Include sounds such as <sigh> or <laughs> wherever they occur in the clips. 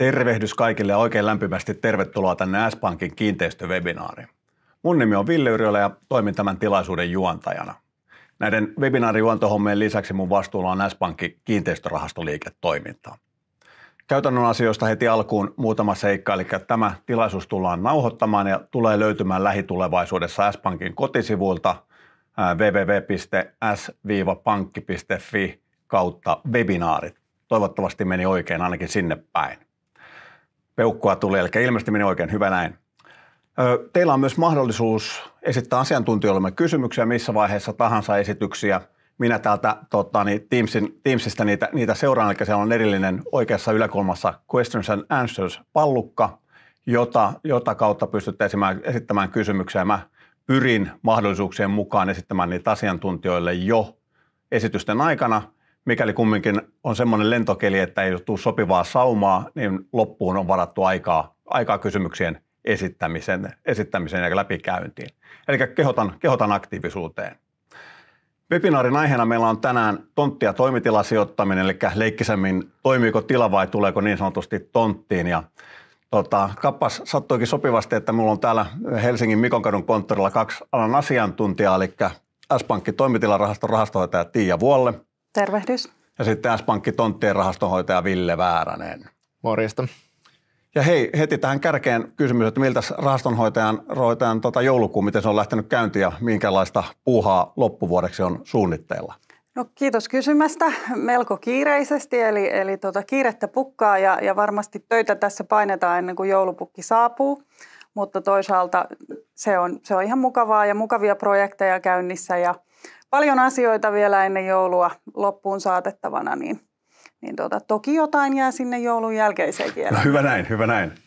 Tervehdys kaikille ja oikein lämpimästi tervetuloa tänne S-Pankin kiinteistövebinaariin. Mun nimi on Ville Yrjölä ja toimin tämän tilaisuuden juontajana. Näiden webinaarijuontohommien lisäksi mun vastuulla on S-Pankki kiinteistörahastoliiketoimintaa. Käytännön asioista heti alkuun muutama seikka, eli tämä tilaisuus tullaan nauhoittamaan ja tulee löytymään lähitulevaisuudessa S-Pankin kotisivuilta www.s-pankki.fi kautta webinaarit. Toivottavasti meni oikein ainakin sinne päin peukkua tulee, eli ilmeisesti meni oikein, hyvä näin. Teillä on myös mahdollisuus esittää asiantuntijoillemme kysymyksiä missä vaiheessa tahansa esityksiä. Minä täältä tota, niin Teamsin, Teamsista niitä, niitä seuraan, eli siellä on erillinen oikeassa yläkulmassa Questions and Answers-pallukka, jota, jota kautta pystytte esittämään, esittämään kysymyksiä. Mä pyrin mahdollisuuksien mukaan esittämään niitä asiantuntijoille jo esitysten aikana – mikäli kumminkin on semmoinen lentokeli, että ei tule sopivaa saumaa, niin loppuun on varattu aikaa, aikaa kysymyksien esittämiseen, esittämiseen ja läpikäyntiin. Eli kehotan, kehotan aktiivisuuteen. Webinaarin aiheena meillä on tänään tontti- ja toimitilasijoittaminen, eli leikkisemmin toimiiko tila vai tuleeko niin sanotusti tonttiin. Ja tota, kappas sattuikin sopivasti, että minulla on täällä Helsingin Mikonkadun konttorilla kaksi alan asiantuntijaa, eli S-Pankki toimitilarahaston rahastohoitaja Tiia Vuolle – Tervehdys. Ja sitten S-Pankki tonttien rahastonhoitaja Ville Vääränen. Morjesta. Ja hei, heti tähän kärkeen kysymys, että miltä rahastonhoitajan rahoitajan, tota joulukuun, miten se on lähtenyt käyntiin ja minkälaista puuhaa loppuvuodeksi on suunnitteilla? No, kiitos kysymästä. Melko kiireisesti, eli, eli tuota, kiirettä pukkaa ja, ja varmasti töitä tässä painetaan ennen kuin joulupukki saapuu. Mutta toisaalta se on, se on ihan mukavaa ja mukavia projekteja käynnissä ja – paljon asioita vielä ennen joulua loppuun saatettavana, niin, niin tuota, toki jotain jää sinne joulun jälkeiseen vielä. No, hyvä näin, hyvä näin. <laughs>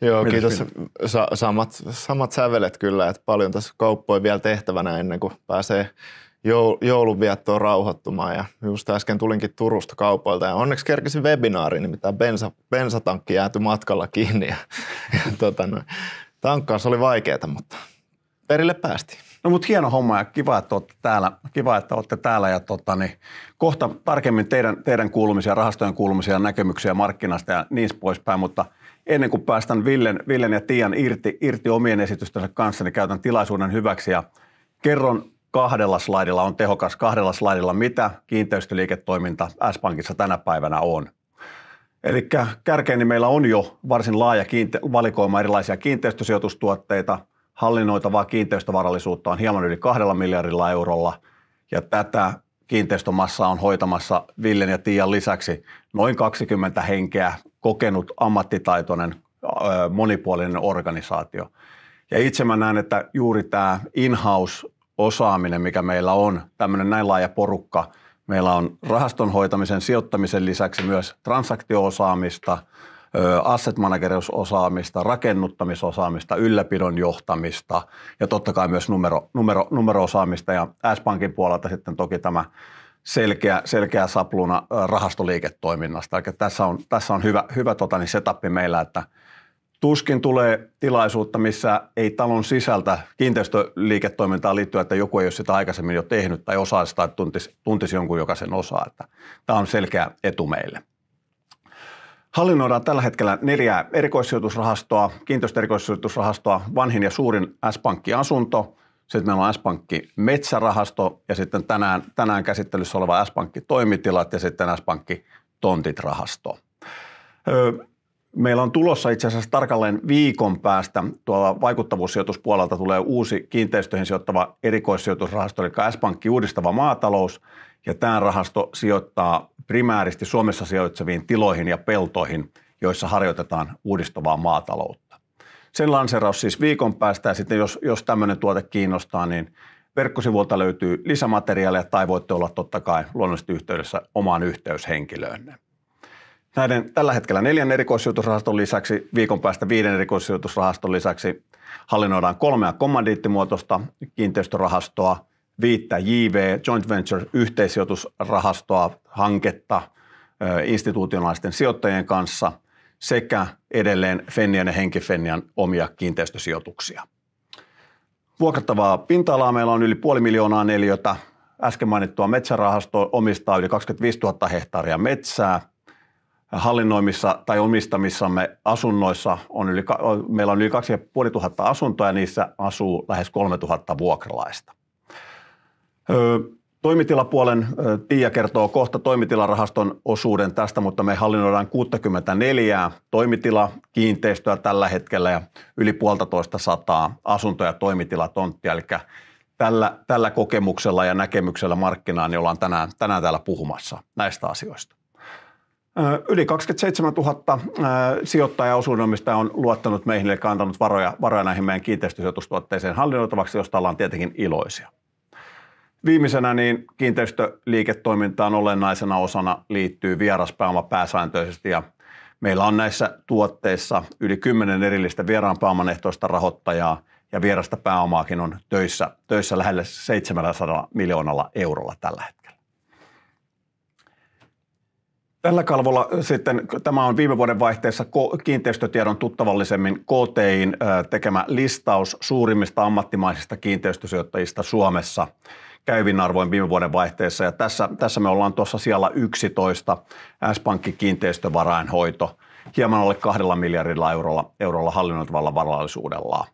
Joo, Mitäs kiitos. Sa- samat, samat sävelet kyllä, että paljon tässä kauppoi vielä tehtävänä ennen kuin pääsee joulunviettoon rauhoittumaan. Ja just äsken tulinkin Turusta kaupoilta ja onneksi webinaari, niin mitä bensa, bensatankki jääty matkalla kiinni. Ja, ja tota, no, tankkaus oli vaikeaa, mutta perille päästiin. No mutta hieno homma ja kiva, että olette täällä, kiva, että olette täällä ja tota, niin, kohta tarkemmin teidän, teidän kuulumisia, rahastojen kuulumisia, näkemyksiä markkinasta ja niin poispäin, mutta ennen kuin päästän Villen, Villen ja Tian irti, irti omien esitystensä kanssa, niin käytän tilaisuuden hyväksi ja kerron kahdella slaidilla, on tehokas kahdella slaidilla, mitä kiinteistöliiketoiminta S-Pankissa tänä päivänä on. Eli kärkeen niin meillä on jo varsin laaja kiinte- valikoima erilaisia kiinteistösijoitustuotteita – hallinnoitavaa kiinteistövarallisuutta on hieman yli kahdella miljardilla eurolla ja tätä kiinteistömassaa on hoitamassa Villen ja Tiian lisäksi noin 20 henkeä kokenut ammattitaitoinen monipuolinen organisaatio. Ja itse mä näen, että juuri tämä in-house osaaminen, mikä meillä on, tämmöinen näin laaja porukka, meillä on rahaston hoitamisen sijoittamisen lisäksi myös transaktioosaamista – asset manageriusosaamista, rakennuttamisosaamista, ylläpidon johtamista ja totta kai myös numero, numero, numeroosaamista. Ja S-Pankin puolelta sitten toki tämä selkeä, selkeä sapluna rahastoliiketoiminnasta. Eli tässä on, tässä on hyvä, hyvä tota, niin setup meillä, että tuskin tulee tilaisuutta, missä ei talon sisältä kiinteistöliiketoimintaan liittyen, että joku ei ole sitä aikaisemmin jo tehnyt tai osaa sitä tai tuntisi, tuntisi jonkun, joka sen osaa. Että tämä on selkeä etu meille. Hallinnoidaan tällä hetkellä neljää erikoissijoitusrahastoa, kiinteistöerikoissijoitusrahastoa, vanhin ja suurin S-pankki asunto, sitten meillä on S-pankki metsärahasto ja sitten tänään, tänään käsittelyssä oleva S-pankki toimitilat ja sitten S-pankki tontit rahasto. Meillä on tulossa itse asiassa tarkalleen viikon päästä tuolla vaikuttavuussijoituspuolelta tulee uusi kiinteistöihin sijoittava erikoissijoitusrahasto, eli S-Pankki uudistava maatalous, ja tämä rahasto sijoittaa primääristi Suomessa sijoitseviin tiloihin ja peltoihin, joissa harjoitetaan uudistavaa maataloutta. Sen lanseraus siis viikon päästä, ja sitten jos, jos tämmöinen tuote kiinnostaa, niin verkkosivuilta löytyy lisämateriaalia, tai voitte olla totta kai luonnollisesti yhteydessä omaan yhteyshenkilöönne. Näiden tällä hetkellä neljän erikoissijoitusrahaston lisäksi, viikon päästä viiden erikoissijoitusrahaston lisäksi hallinnoidaan kolmea kommandiittimuotoista kiinteistörahastoa, viittä JV, Joint Venture, yhteisijoitusrahastoa, hanketta institutionaalisten sijoittajien kanssa sekä edelleen Fennian ja Henkifennian omia kiinteistösijoituksia. Vuokrattavaa pinta-alaa meillä on yli puoli miljoonaa neliötä. Äsken mainittua metsärahasto omistaa yli 25 000 hehtaaria metsää – hallinnoimissa tai omistamissamme asunnoissa on yli, meillä on yli 2500 asuntoa ja niissä asuu lähes 3000 vuokralaista. Toimitilapuolen Tiia kertoo kohta toimitilarahaston osuuden tästä, mutta me hallinnoidaan 64 toimitilakiinteistöä tällä hetkellä ja yli puolitoista sataa asunto- ja toimitilatonttia. Eli tällä, tällä kokemuksella ja näkemyksellä markkinaan niin ollaan tänään, tänään täällä puhumassa näistä asioista. Yli 27 000 sijoittajaa osuudenomista on luottanut meihin, eli kantanut varoja, varoja näihin meidän kiinteistösijoitustuotteeseen hallinnoitavaksi, josta ollaan tietenkin iloisia. Viimeisenä niin kiinteistöliiketoimintaan olennaisena osana liittyy vieraspääoma pääsääntöisesti ja meillä on näissä tuotteissa yli 10 erillistä vieraanpääoman ehtoista rahoittajaa ja vierasta pääomaakin on töissä, töissä lähelle 700 miljoonalla eurolla tällä hetkellä. Tällä kalvolla sitten, tämä on viime vuoden vaihteessa kiinteistötiedon tuttavallisemmin KTIin tekemä listaus suurimmista ammattimaisista kiinteistösijoittajista Suomessa käyvin arvoin viime vuoden vaihteessa. Ja tässä, tässä me ollaan tuossa siellä 11 S-Pankki kiinteistövarainhoito hieman alle kahdella miljardilla eurolla, eurolla hallinnoitavalla varallisuudellaan.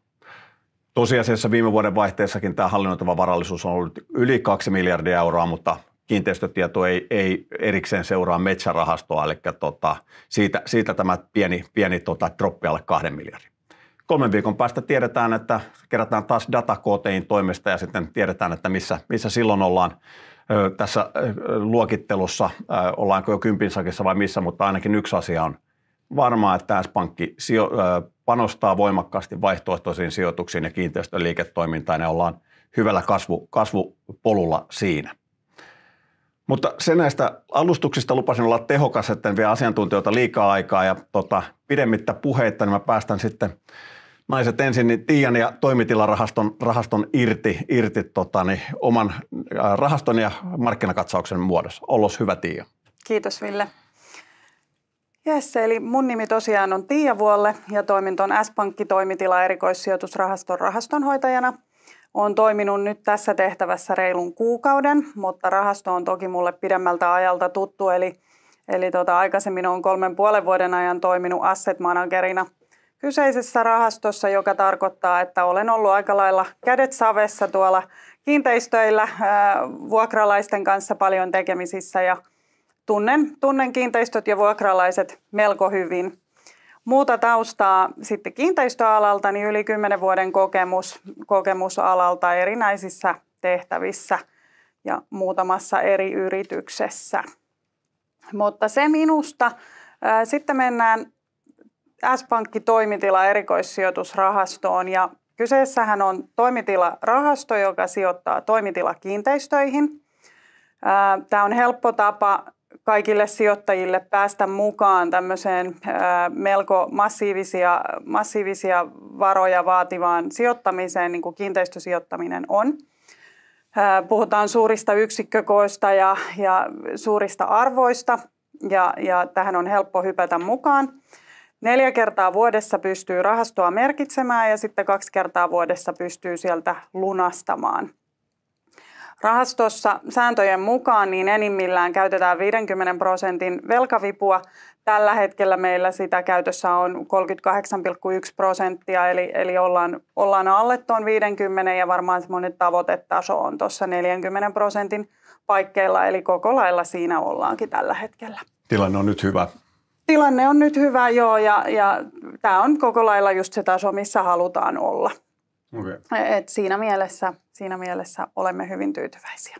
Tosiasiassa viime vuoden vaihteessakin tämä hallinnoitava varallisuus on ollut yli 2 miljardia euroa, mutta kiinteistötieto ei, ei erikseen seuraa metsärahastoa, eli tota, siitä, siitä tämä pieni, pieni tota, droppi alle kahden miljardin. Kolmen viikon päästä tiedetään, että kerätään taas data KTIin toimesta ja sitten tiedetään, että missä, missä silloin ollaan ö, tässä ö, luokittelussa, ö, ollaanko jo kympinsakissa vai missä, mutta ainakin yksi asia on varmaa, että S-pankki sijo, panostaa voimakkaasti vaihtoehtoisiin sijoituksiin ja kiinteistöliiketoimintaan ja ollaan hyvällä kasvu, kasvupolulla siinä. Mutta se näistä alustuksista lupasin olla tehokas, en vie asiantuntijoita liikaa aikaa ja tota, pidemmittä puheitta, niin mä päästän sitten naiset ensin, niin Tiian ja toimitilarahaston rahaston irti, irti tota, niin, oman äh, rahaston ja markkinakatsauksen muodossa. Ollos hyvä Tiia. Kiitos Ville. Yes, eli mun nimi tosiaan on Tiia Vuolle ja toimin tuon S-Pankki-toimitila erikoissijoitusrahaston rahastonhoitajana – olen toiminut nyt tässä tehtävässä reilun kuukauden, mutta rahasto on toki mulle pidemmältä ajalta tuttu, eli, eli tota, aikaisemmin olen kolmen puolen vuoden ajan toiminut asset managerina kyseisessä rahastossa, joka tarkoittaa, että olen ollut aika lailla kädet savessa tuolla kiinteistöillä ää, vuokralaisten kanssa paljon tekemisissä ja tunnen, tunnen kiinteistöt ja vuokralaiset melko hyvin. Muuta taustaa sitten kiinteistöalalta, niin yli 10 vuoden kokemus, kokemus alalta erinäisissä tehtävissä ja muutamassa eri yrityksessä. Mutta se minusta. Sitten mennään S-Pankki toimitila erikoissijoitusrahastoon ja kyseessähän on toimitilarahasto, joka sijoittaa toimitilakiinteistöihin. Tämä on helppo tapa kaikille sijoittajille päästä mukaan tämmöiseen melko massiivisia, massiivisia varoja vaativaan sijoittamiseen, niin kuin kiinteistösijoittaminen on. Puhutaan suurista yksikkökoista ja, ja suurista arvoista, ja, ja tähän on helppo hypätä mukaan. Neljä kertaa vuodessa pystyy rahastoa merkitsemään ja sitten kaksi kertaa vuodessa pystyy sieltä lunastamaan – Rahastossa sääntöjen mukaan niin enimmillään käytetään 50 prosentin velkavipua. Tällä hetkellä meillä sitä käytössä on 38,1 prosenttia, eli, eli ollaan, ollaan alle tuon 50 ja varmaan semmoinen tavoitetaso on tuossa 40 prosentin paikkeilla, eli koko lailla siinä ollaankin tällä hetkellä. Tilanne on nyt hyvä. Tilanne on nyt hyvä, joo, ja, ja tämä on koko lailla just se taso, missä halutaan olla. Okay. E-, et siinä, mielessä, siinä mielessä olemme hyvin tyytyväisiä.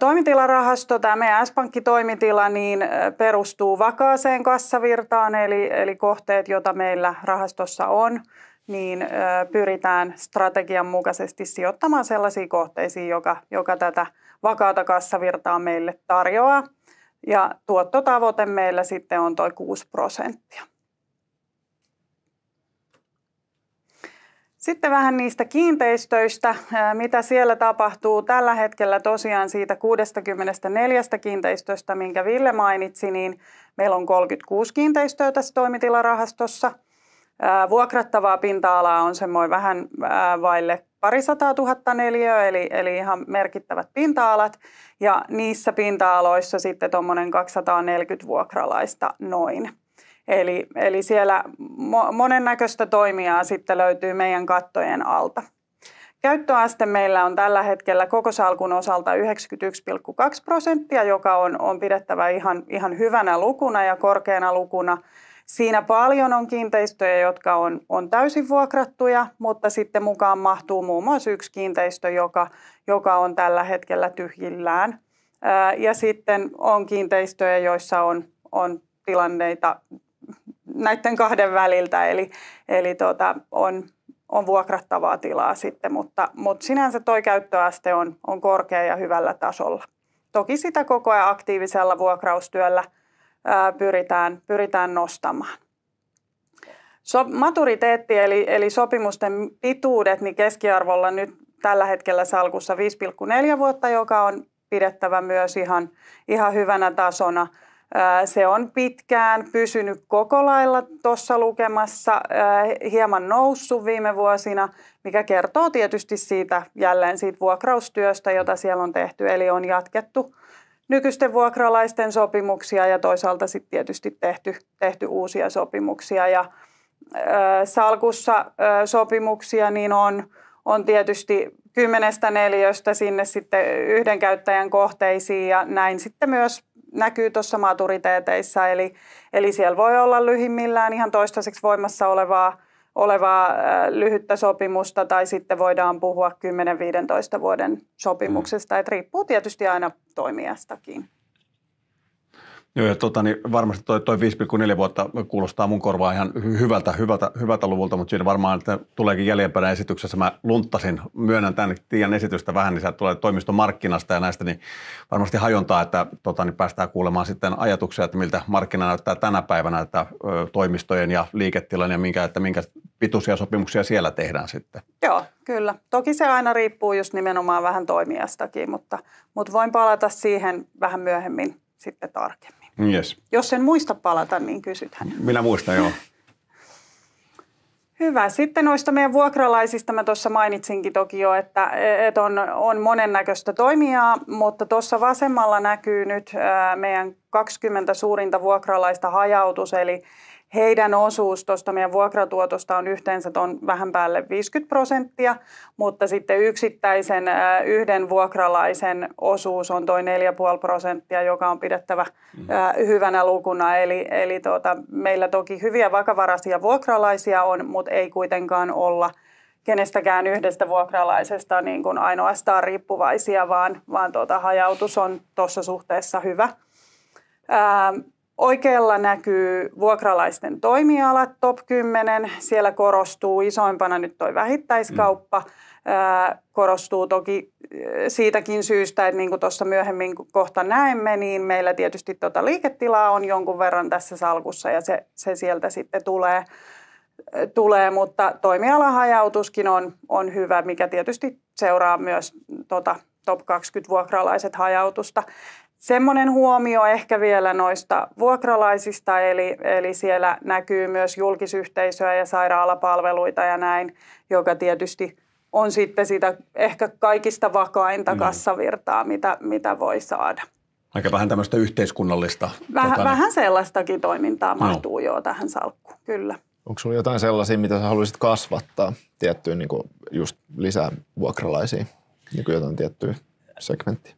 Toimitilarahasto, tämä meidän S-pankkitoimitila, niin perustuu vakaaseen kassavirtaan, eli, eli kohteet, joita meillä rahastossa on, niin pyritään strategian mukaisesti sijoittamaan sellaisiin kohteisiin, joka, joka tätä vakaata kassavirtaa meille tarjoaa. Ja tuottotavoite meillä sitten on tuo 6 prosenttia. Sitten vähän niistä kiinteistöistä, mitä siellä tapahtuu. Tällä hetkellä tosiaan siitä 64 kiinteistöstä, minkä Ville mainitsi, niin meillä on 36 kiinteistöä tässä toimitilarahastossa. Vuokrattavaa pinta-alaa on semmoinen vähän vaille parisataa tuhatta neliöä, eli, eli ihan merkittävät pinta-alat. Ja niissä pinta-aloissa sitten tuommoinen 240 vuokralaista noin. Eli, eli siellä mo- monennäköistä toimijaa sitten löytyy meidän kattojen alta. Käyttöaste meillä on tällä hetkellä koko salkun osalta 91,2 prosenttia, joka on, on pidettävä ihan, ihan hyvänä lukuna ja korkeana lukuna. Siinä paljon on kiinteistöjä, jotka on, on täysin vuokrattuja, mutta sitten mukaan mahtuu muun muassa yksi kiinteistö, joka, joka on tällä hetkellä tyhjillään. Ja sitten on kiinteistöjä, joissa on, on tilanneita näiden kahden väliltä, eli, eli tuota, on, on vuokrattavaa tilaa sitten, mutta, mutta sinänsä tuo käyttöaste on, on korkea ja hyvällä tasolla. Toki sitä koko ajan aktiivisella vuokraustyöllä ää, pyritään, pyritään nostamaan. So, maturiteetti eli, eli sopimusten pituudet, niin keskiarvolla nyt tällä hetkellä salkussa 5,4 vuotta, joka on pidettävä myös ihan, ihan hyvänä tasona – se on pitkään pysynyt koko lailla tuossa lukemassa, hieman noussut viime vuosina, mikä kertoo tietysti siitä jälleen siitä vuokraustyöstä, jota siellä on tehty, eli on jatkettu nykyisten vuokralaisten sopimuksia ja toisaalta sitten tietysti tehty, tehty uusia sopimuksia. Ja, salkussa sopimuksia niin on, on tietysti kymmenestä neljöstä sinne sitten yhden käyttäjän kohteisiin ja näin sitten myös näkyy tuossa maturiteeteissa, eli, eli siellä voi olla lyhimmillään ihan toistaiseksi voimassa olevaa, olevaa äh, lyhyttä sopimusta, tai sitten voidaan puhua 10-15 vuoden sopimuksesta, mm. että riippuu tietysti aina toimijastakin. Joo, ja tota, niin varmasti toi, toi 5,4 vuotta kuulostaa mun korvaa ihan hyvältä, hyvältä, hyvältä luvulta, mutta siinä varmaan että tuleekin jäljempänä esityksessä. Mä lunttasin, myönnän tämän tien esitystä vähän, niin sä tulee toimistomarkkinasta ja näistä, niin varmasti hajontaa, että tota, niin päästään kuulemaan sitten ajatuksia, että miltä markkina näyttää tänä päivänä, että ö, toimistojen ja liiketilan ja minkä, että minkä pituisia sopimuksia siellä tehdään sitten. Joo, kyllä. Toki se aina riippuu just nimenomaan vähän toimijastakin, mutta, mutta voin palata siihen vähän myöhemmin sitten tarkemmin. Yes. Jos en muista palata, niin kysytään. Minä muistan, joo. <laughs> Hyvä. Sitten noista meidän vuokralaisista mä tuossa mainitsinkin toki jo, että, että on, on monennäköistä toimijaa, mutta tuossa vasemmalla näkyy nyt meidän 20 suurinta vuokralaista hajautus, eli heidän osuus tuosta meidän vuokratuotosta on yhteensä on vähän päälle 50 prosenttia, mutta sitten yksittäisen yhden vuokralaisen osuus on toi 4,5 prosenttia, joka on pidettävä mm. hyvänä lukuna. Eli, eli tuota, meillä toki hyviä vakavaraisia vuokralaisia on, mutta ei kuitenkaan olla – kenestäkään yhdestä vuokralaisesta niin kuin ainoastaan riippuvaisia, vaan, vaan tuota, hajautus on tuossa suhteessa hyvä. Ää, Oikealla näkyy vuokralaisten toimialat, top 10. Siellä korostuu isoimpana nyt tuo vähittäiskauppa. Mm. Korostuu toki siitäkin syystä, että niin kuin tuossa myöhemmin kohta näemme, niin meillä tietysti tuota liiketilaa on jonkun verran tässä salkussa ja se, se sieltä sitten tulee. tulee. Mutta toimialahajautuskin on, on hyvä, mikä tietysti seuraa myös tuota top 20 vuokralaiset hajautusta. Semmoinen huomio ehkä vielä noista vuokralaisista, eli, eli siellä näkyy myös julkisyhteisöä ja sairaalapalveluita ja näin, joka tietysti on sitten sitä ehkä kaikista vakainta mm. kassavirtaa, mitä, mitä voi saada. Aika vähän tämmöistä yhteiskunnallista. Väh, tota, niin- vähän sellaistakin toimintaa no. mahtuu jo tähän salkkuun, kyllä. Onko sinulla jotain sellaisia, mitä sä haluaisit kasvattaa tiettyyn niin just lisää vuokralaisiin, niin jotain tiettyä segmenttiä?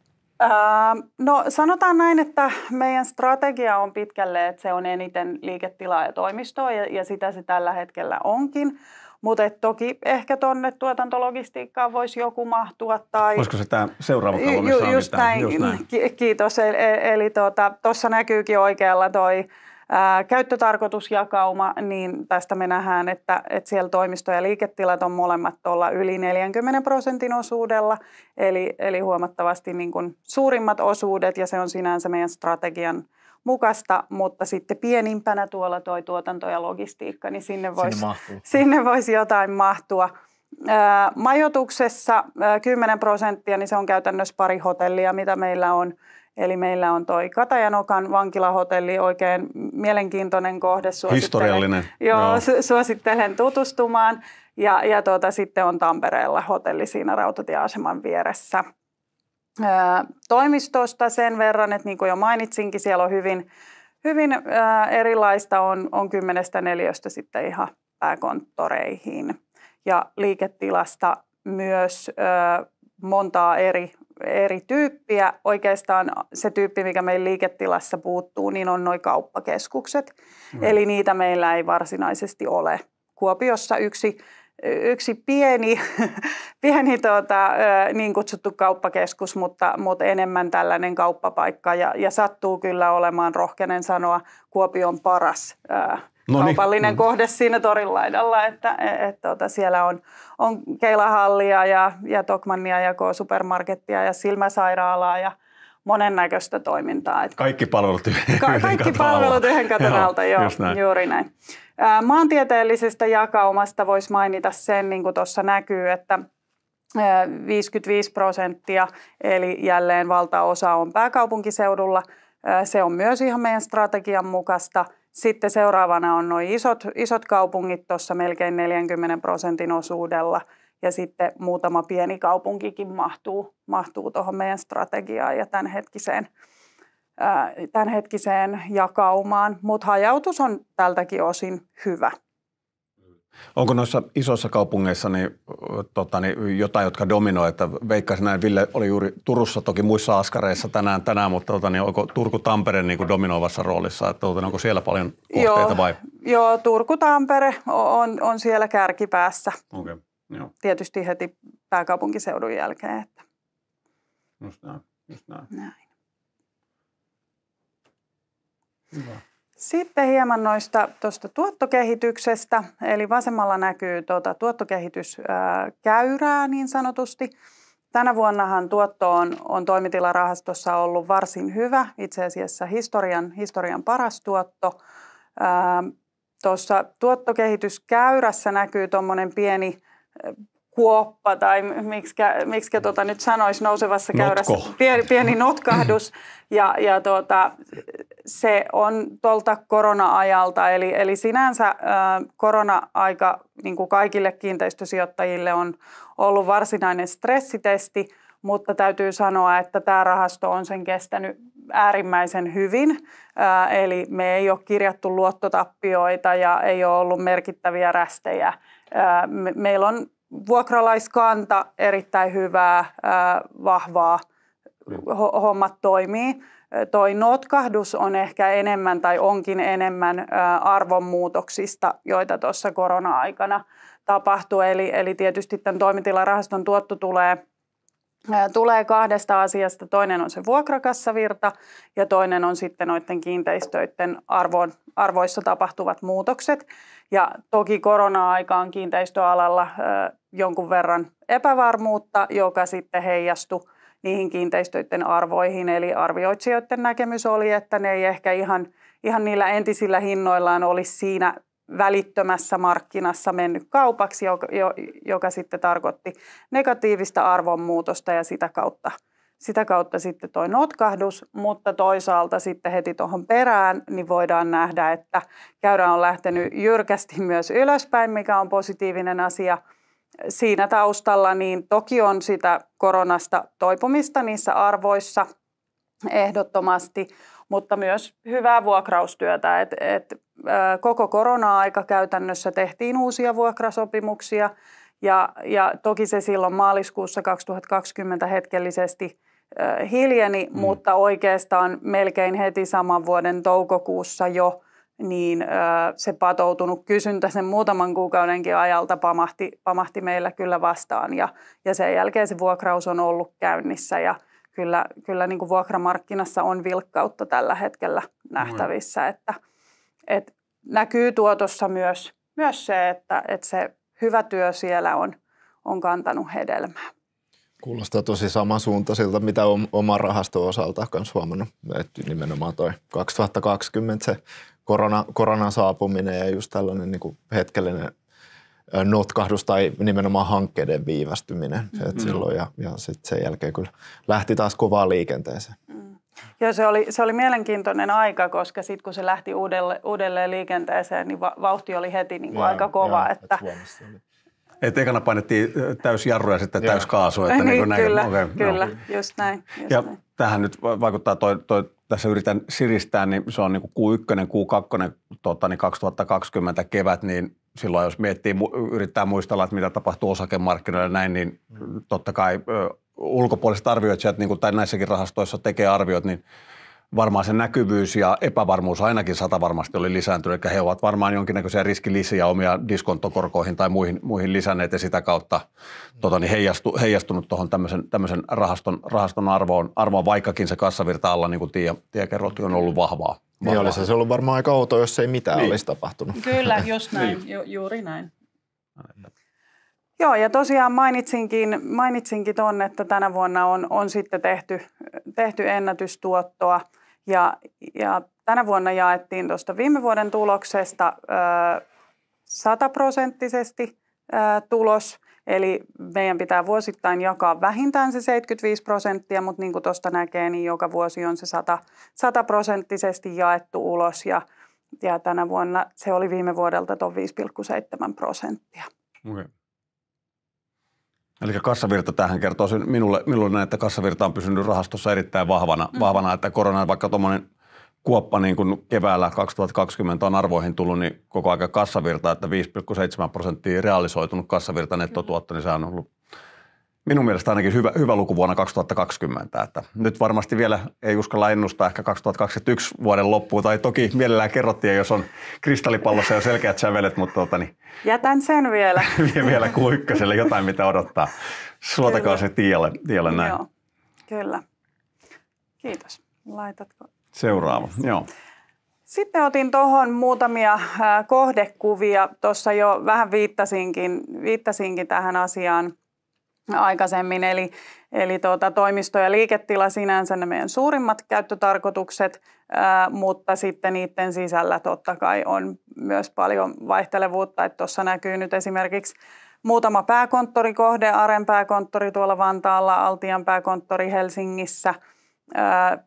No sanotaan näin, että meidän strategia on pitkälle, että se on eniten liiketilaa ja toimistoa ja, ja sitä se tällä hetkellä onkin. Mutta toki ehkä tuonne tuotantologistiikkaan voisi joku mahtua. Tai... Olisiko se tämä seuraava kolumnissa? Ju, just, näin, just näin, kiitos. E- e- eli, eli tota, tuossa tuota, näkyykin oikealla toi käyttötarkoitusjakauma, niin tästä me nähdään, että, että siellä toimisto- ja liiketilat on molemmat tuolla yli 40 prosentin osuudella, eli, eli huomattavasti niin kuin suurimmat osuudet, ja se on sinänsä meidän strategian mukasta, mutta sitten pienimpänä tuolla tuo tuotanto ja logistiikka, niin sinne voisi, sinne, <laughs> sinne voisi jotain mahtua. majoituksessa 10 prosenttia, niin se on käytännössä pari hotellia, mitä meillä on. Eli meillä on toi Katajanokan vankilahotelli, oikein mielenkiintoinen kohde. Historiallinen. Joo, joo. Su- suosittelen tutustumaan. Ja, ja tuota, sitten on Tampereella hotelli siinä rautatieaseman vieressä. toimistosta sen verran, että niin kuin jo mainitsinkin, siellä on hyvin, hyvin öö, erilaista, on, on kymmenestä neljöstä sitten ihan pääkonttoreihin. Ja liiketilasta myös montaa eri, eri tyyppiä. Oikeastaan se tyyppi, mikä meillä liiketilassa puuttuu, niin on noin kauppakeskukset. Mm. Eli niitä meillä ei varsinaisesti ole. Kuopiossa yksi, yksi pieni, <laughs> pieni tuota, niin kutsuttu kauppakeskus, mutta, mutta enemmän tällainen kauppapaikka. Ja, ja sattuu kyllä olemaan, rohkenen sanoa, Kuopion paras Noniin. kaupallinen mm. kohde siinä torin laidalla, että e, et, tota, siellä on, on Keilahallia ja, ja Tokmannia ja K-supermarkettia ja Silmäsairaalaa ja monennäköistä toimintaa. Et kaikki palvelut yhden ka- Kaikki palvelut yhden katon alta, joo, näin. juuri näin. Maantieteellisestä jakaumasta voisi mainita sen, niin kuin tuossa näkyy, että 55 prosenttia, eli jälleen valtaosa on pääkaupunkiseudulla. Se on myös ihan meidän strategian mukaista – sitten seuraavana on noin isot, isot kaupungit tuossa melkein 40 prosentin osuudella ja sitten muutama pieni kaupunkikin mahtuu, mahtuu meidän strategiaan ja tämänhetkiseen, tämänhetkiseen jakaumaan. Mutta hajautus on tältäkin osin hyvä. Onko noissa isoissa kaupungeissa niin, tota, niin, jotain, jotka dominoi? Että veikkaisin näin, Ville oli juuri Turussa, toki muissa askareissa tänään, tänään mutta tota, niin, onko Turku-Tampere niin kuin dominoivassa roolissa? Että, tota, niin onko siellä paljon kohteita joo, vai? Joo, Turku-Tampere on, on siellä kärkipäässä. Okay, joo. Tietysti heti pääkaupunkiseudun jälkeen. Että. Just näin, just näin. näin. Hyvä. Sitten hieman noista tuosta tuottokehityksestä, eli vasemmalla näkyy tuota tuottokehityskäyrää niin sanotusti. Tänä vuonnahan tuotto on, on toimitilarahastossa ollut varsin hyvä, itse asiassa historian, historian paras tuotto. Tuossa tuottokehityskäyrässä näkyy tuommoinen pieni kuoppa tai miksikä, miksikä tota nyt sanoisi nousevassa Notko. käyrässä, pieni, pieni notkahdus. Mm-hmm. Ja, ja tuota, se on tuolta korona-ajalta, eli, eli sinänsä korona-aika niin kuin kaikille kiinteistösijoittajille on ollut varsinainen stressitesti, mutta täytyy sanoa, että tämä rahasto on sen kestänyt äärimmäisen hyvin. eli me ei ole kirjattu luottotappioita ja ei ole ollut merkittäviä rästejä. meillä on vuokralaiskanta erittäin hyvää, vahvaa, niin. hommat toimii. Toi notkahdus on ehkä enemmän tai onkin enemmän arvonmuutoksista, joita tuossa korona-aikana tapahtui. Eli, eli tietysti tämän toimitilarahaston tuotto tulee – tulee kahdesta asiasta. Toinen on se vuokrakassavirta ja toinen on sitten noiden kiinteistöiden arvon, arvoissa tapahtuvat muutokset. Ja toki korona-aikaan kiinteistöalalla jonkun verran epävarmuutta, joka sitten heijastui niihin kiinteistöiden arvoihin. Eli arvioitsijoiden näkemys oli, että ne ei ehkä ihan, ihan niillä entisillä hinnoillaan olisi siinä välittömässä markkinassa mennyt kaupaksi, joka, joka sitten tarkoitti negatiivista arvonmuutosta ja sitä kautta, sitä kautta sitten toi notkahdus, mutta toisaalta sitten heti tuohon perään, niin voidaan nähdä, että käyrä on lähtenyt jyrkästi myös ylöspäin, mikä on positiivinen asia – siinä taustalla niin toki on sitä koronasta toipumista niissä arvoissa ehdottomasti, mutta myös hyvää vuokraustyötä. Et, et, koko korona-aika käytännössä tehtiin uusia vuokrasopimuksia ja, ja toki se silloin maaliskuussa 2020 hetkellisesti hiljeni, mm. mutta oikeastaan melkein heti saman vuoden toukokuussa jo – niin se patoutunut kysyntä sen muutaman kuukaudenkin ajalta pamahti, pamahti meillä kyllä vastaan. Ja, ja sen jälkeen se vuokraus on ollut käynnissä ja kyllä, kyllä niin kuin vuokramarkkinassa on vilkkautta tällä hetkellä nähtävissä. Mm. Että, että näkyy tuotossa myös, myös se, että, että se hyvä työ siellä on, on kantanut hedelmää. Kuulostaa tosi samansuuntaisilta, mitä oma rahasto osalta myös huomannut. Että nimenomaan toi 2020 se korona, koronan saapuminen ja just tällainen niin kuin hetkellinen notkahdus tai nimenomaan hankkeiden viivästyminen. Mm-hmm. Et silloin ja ja sitten sen jälkeen kyllä lähti taas kovaa liikenteeseen. Mm. Joo, se oli, se oli mielenkiintoinen aika, koska sitten kun se lähti uudelle, uudelleen liikenteeseen, niin va- vauhti oli heti niin kuin ja, aika kova. Ja, että, että et ekana painettiin täys jarru ja sitten täys kaasu. Että <laughs> niin, niin näin, kyllä, okay, kyllä no. just näin. Just ja näin. tähän nyt vaikuttaa toi, toi tässä yritän siristää, niin se on niinku tota, niin kuin Q1, Q2 tuota, niin 2020 kevät, niin silloin jos miettii, yrittää muistella, että mitä tapahtuu osakemarkkinoilla ja näin, niin totta kai ulkopuoliset arvioitsijat, niin kuin, tai näissäkin rahastoissa tekee arviot, niin – varmaan se näkyvyys ja epävarmuus ainakin sata varmasti oli lisääntynyt, eli he ovat varmaan jonkinnäköisiä riskilisiä omia diskontokorkoihin tai muihin, muihin lisänneet ja sitä kautta tota, niin heijastu, heijastunut tuohon tämmöisen, tämmöisen rahaston, rahaston arvoon, arvoon, vaikkakin se kassavirta alla, niin kuin tie, tie kerrottiin, on ollut vahvaa. vahvaa. Niin olisi se ollut varmaan aika outo, jos ei mitään niin. olisi tapahtunut. Kyllä, jos niin. näin, niin. Ju, juuri näin. Joo, ja tosiaan mainitsinkin, mainitsinkin ton, että tänä vuonna on, on sitten tehty, tehty ennätystuottoa – ja, ja tänä vuonna jaettiin tuosta viime vuoden tuloksesta sataprosenttisesti tulos. Eli meidän pitää vuosittain jakaa vähintään se 75 prosenttia, mutta niin kuin tuosta näkee, niin joka vuosi on se 100, prosenttisesti jaettu ulos. Ja, ja tänä vuonna se oli viime vuodelta tuon 5,7 prosenttia. Okay. Eli kassavirta tähän kertoo sen minulle, minulle että kassavirta on pysynyt rahastossa erittäin vahvana, mm. vahvana että korona vaikka tuommoinen kuoppa niin kuin keväällä 2020 on arvoihin tullut, niin koko aika kassavirta, että 5,7 prosenttia realisoitunut kassavirta nettotuotto, niin se on ollut minun mielestä ainakin hyvä, hyvä luku vuonna 2020. Että nyt varmasti vielä ei uskalla ennustaa ehkä 2021 vuoden loppuun, tai toki mielellään kerrottiin, jos on kristallipallossa jo selkeät sävelet, mutta tuota, niin Jätän sen vielä. <laughs> vielä kuikkaselle jotain, mitä odottaa. Suotakaa se tielle, tielle näin. Joo. Kyllä. Kiitos. Laitatko? Seuraava, joo. Sitten otin tuohon muutamia äh, kohdekuvia. Tuossa jo vähän viittasinkin, viittasinkin tähän asiaan – aikaisemmin. Eli, eli tuota, toimisto ja liiketila sinänsä ne meidän suurimmat käyttötarkoitukset, ää, mutta sitten niiden sisällä totta kai on myös paljon vaihtelevuutta. Tuossa näkyy nyt esimerkiksi muutama pääkonttorikohde, Aren pääkonttori tuolla Vantaalla, Altian pääkonttori Helsingissä –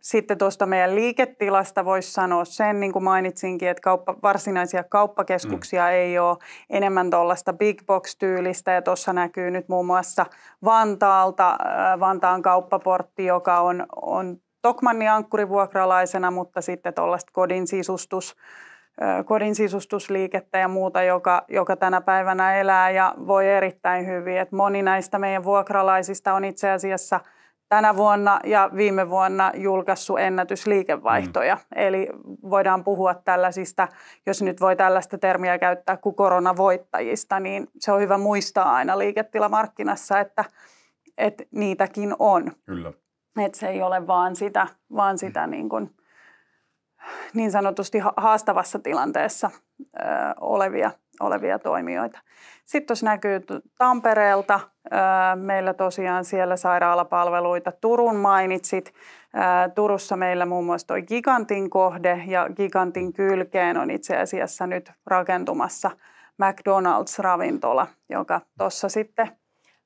sitten tuosta meidän liiketilasta voisi sanoa sen, niin kuin mainitsinkin, että kauppa, varsinaisia kauppakeskuksia mm. ei ole enemmän tuollaista big box-tyylistä ja tuossa näkyy nyt muun muassa Vantaalta, Vantaan kauppaportti, joka on, on Tokmanni ankkurivuokralaisena, mutta sitten tuollaista kodin sisustus kodin sisustusliikettä ja muuta, joka, joka tänä päivänä elää ja voi erittäin hyvin. Et moni näistä meidän vuokralaisista on itse asiassa – tänä vuonna ja viime vuonna julkaissut ennätysliikevaihtoja. Mm. Eli voidaan puhua tällaisista, jos nyt voi tällaista termiä käyttää, kuin koronavoittajista, niin se on hyvä muistaa aina liiketilamarkkinassa, että, että niitäkin on. Kyllä. Että se ei ole vaan sitä, vaan sitä mm. niin, kuin, niin sanotusti haastavassa tilanteessa ö, olevia olevia toimijoita. Sitten tuossa näkyy Tampereelta, öö, meillä tosiaan siellä sairaalapalveluita. Turun mainitsit. Öö, Turussa meillä muun muassa toi Gigantin kohde ja Gigantin kylkeen on itse asiassa nyt rakentumassa McDonald's-ravintola, joka tuossa sitten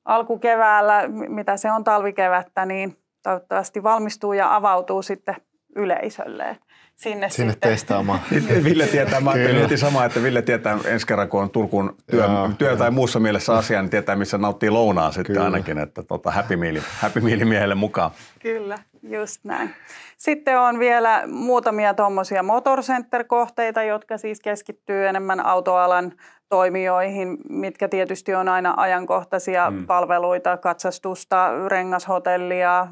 alkukeväällä, mitä se on talvikevättä, niin toivottavasti valmistuu ja avautuu sitten yleisölle sinne, sinne sitten. testaamaan. <laughs> Niin, Ville tietää, mä samaa, että Ville tietää ensi kerran, kun on Turkuun työ, Jaa, työ tai muussa mielessä asia, niin tietää, missä nauttii lounaa sitten Kyllä. ainakin, että tota, happy, meal, happy meal miehelle mukaan. Kyllä. Just näin. Sitten on vielä muutamia tuommoisia Motor Center-kohteita, jotka siis keskittyy enemmän autoalan toimijoihin, mitkä tietysti on aina ajankohtaisia mm. palveluita, katsastusta, rengashotellia,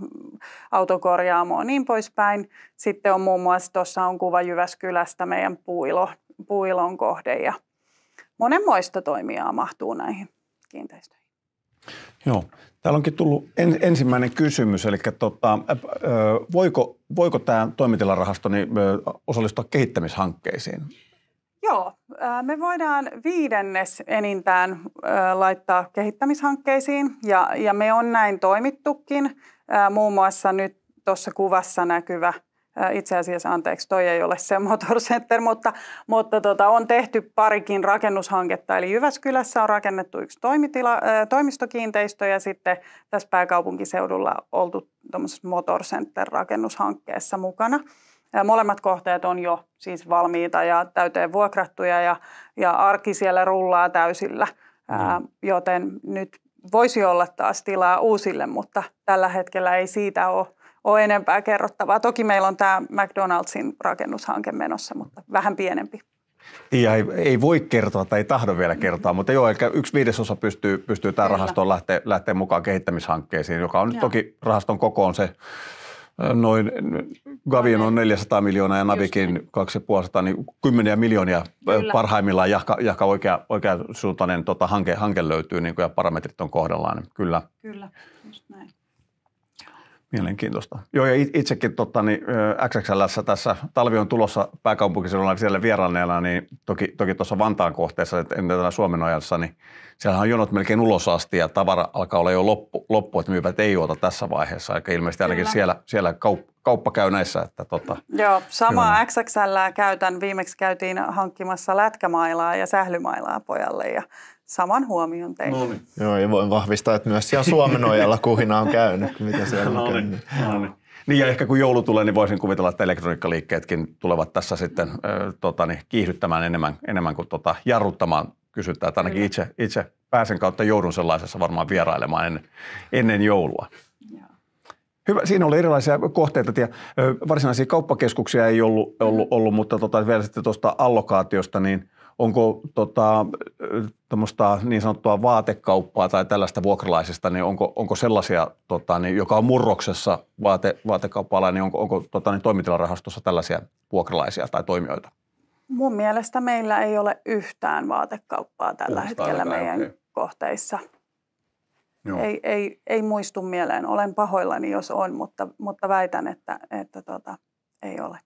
autokorjaamoa niin poispäin. Sitten on muun muassa, tuossa on kuva Jyväskylästä meidän puilo, puilon kohde ja monenmoista toimijaa mahtuu näihin kiinteistöihin. Joo. Täällä onkin tullut en, ensimmäinen kysymys, eli tota, äh, voiko, voiko tämä toimitilarahasto niin, äh, osallistua kehittämishankkeisiin? Joo, äh, me voidaan viidennes enintään laittaa kehittämishankkeisiin ja, ja me on näin toimittukin. Muun muassa nyt tuossa kuvassa näkyvä – itse asiassa, anteeksi, toi ei ole se <laughs> Motor Center, mutta, mutta tota, on tehty parikin rakennushanketta. Eli Jyväskylässä on rakennettu yksi toimitila, toimistokiinteistö ja sitten tässä pääkaupunkiseudulla oltu Motor Center-rakennushankkeessa mukana. Molemmat kohteet on jo siis valmiita ja täyteen vuokrattuja ja, ja arki siellä rullaa täysillä, mm. ää, joten nyt voisi olla taas tilaa uusille, mutta tällä hetkellä ei siitä ole ole enempää kerrottavaa. Toki meillä on tämä McDonaldsin rakennushanke menossa, mutta vähän pienempi. Ja ei, ei voi kertoa tai ei tahdo vielä kertoa, mutta joo, eli yksi viidesosa pystyy, pystyy tämän rahastoon rahaston lähteä, lähteä mukaan kehittämishankkeisiin, joka on ja. toki rahaston koko on se noin, Gavion on 400 miljoonaa ja Navikin 250, niin. niin kymmeniä miljoonia Kyllä. parhaimmillaan, jahka, jahka oikea, oikeasuuntainen tota, hanke, hanke löytyy niin kuin, ja parametrit on kohdallaan. Niin kyllä. Kyllä, just näin. Mielenkiintoista. Joo, ja itsekin totta, niin XXL tässä talvi on tulossa pääkaupunkiseudulla siellä vieraanneella, niin toki, toki tuossa Vantaan kohteessa, että ennen täällä Suomen ajassa, niin siellä on jonot melkein ulos asti ja tavara alkaa olla jo loppu, loppu että myyvät ei juota tässä vaiheessa, eikä ilmeisesti ainakin Kyllä. siellä, siellä kaup, kauppa käy näissä. Että tota, Joo, samaa XXL käytän. Viimeksi käytiin hankkimassa lätkämailaa ja sählymailaa pojalle ja saman huomion teille. No niin. Joo, ja voin vahvistaa, että myös siellä Suomen ojalla kuhina on käynyt, mitä siellä no niin, no niin. Niin ja ehkä kun joulu tulee, niin voisin kuvitella, että elektroniikkaliikkeetkin tulevat tässä sitten tota, niin, kiihdyttämään enemmän, enemmän kuin tota, jarruttamaan kysyttää. Että ainakin itse, itse pääsen kautta joudun sellaisessa varmaan vierailemaan ennen, ennen joulua. Hyvä, siinä oli erilaisia kohteita. Ja varsinaisia kauppakeskuksia ei ollut, ollut, ollut mutta tota, vielä sitten tuosta allokaatiosta, niin – onko tota, tuommoista niin sanottua vaatekauppaa tai tällaista vuokralaisista, niin onko, onko sellaisia, tota, niin, joka on murroksessa vaate, vaatekauppa niin onko, onko tota, niin toimitilarahastossa tällaisia vuokralaisia tai toimijoita? Mun mielestä meillä ei ole yhtään vaatekauppaa tällä Puhustaa hetkellä aikaa, meidän okay. kohteissa. Joo. Ei, ei, ei muistu mieleen. Olen pahoillani, jos on, mutta, mutta väitän, että, että tota, ei ole.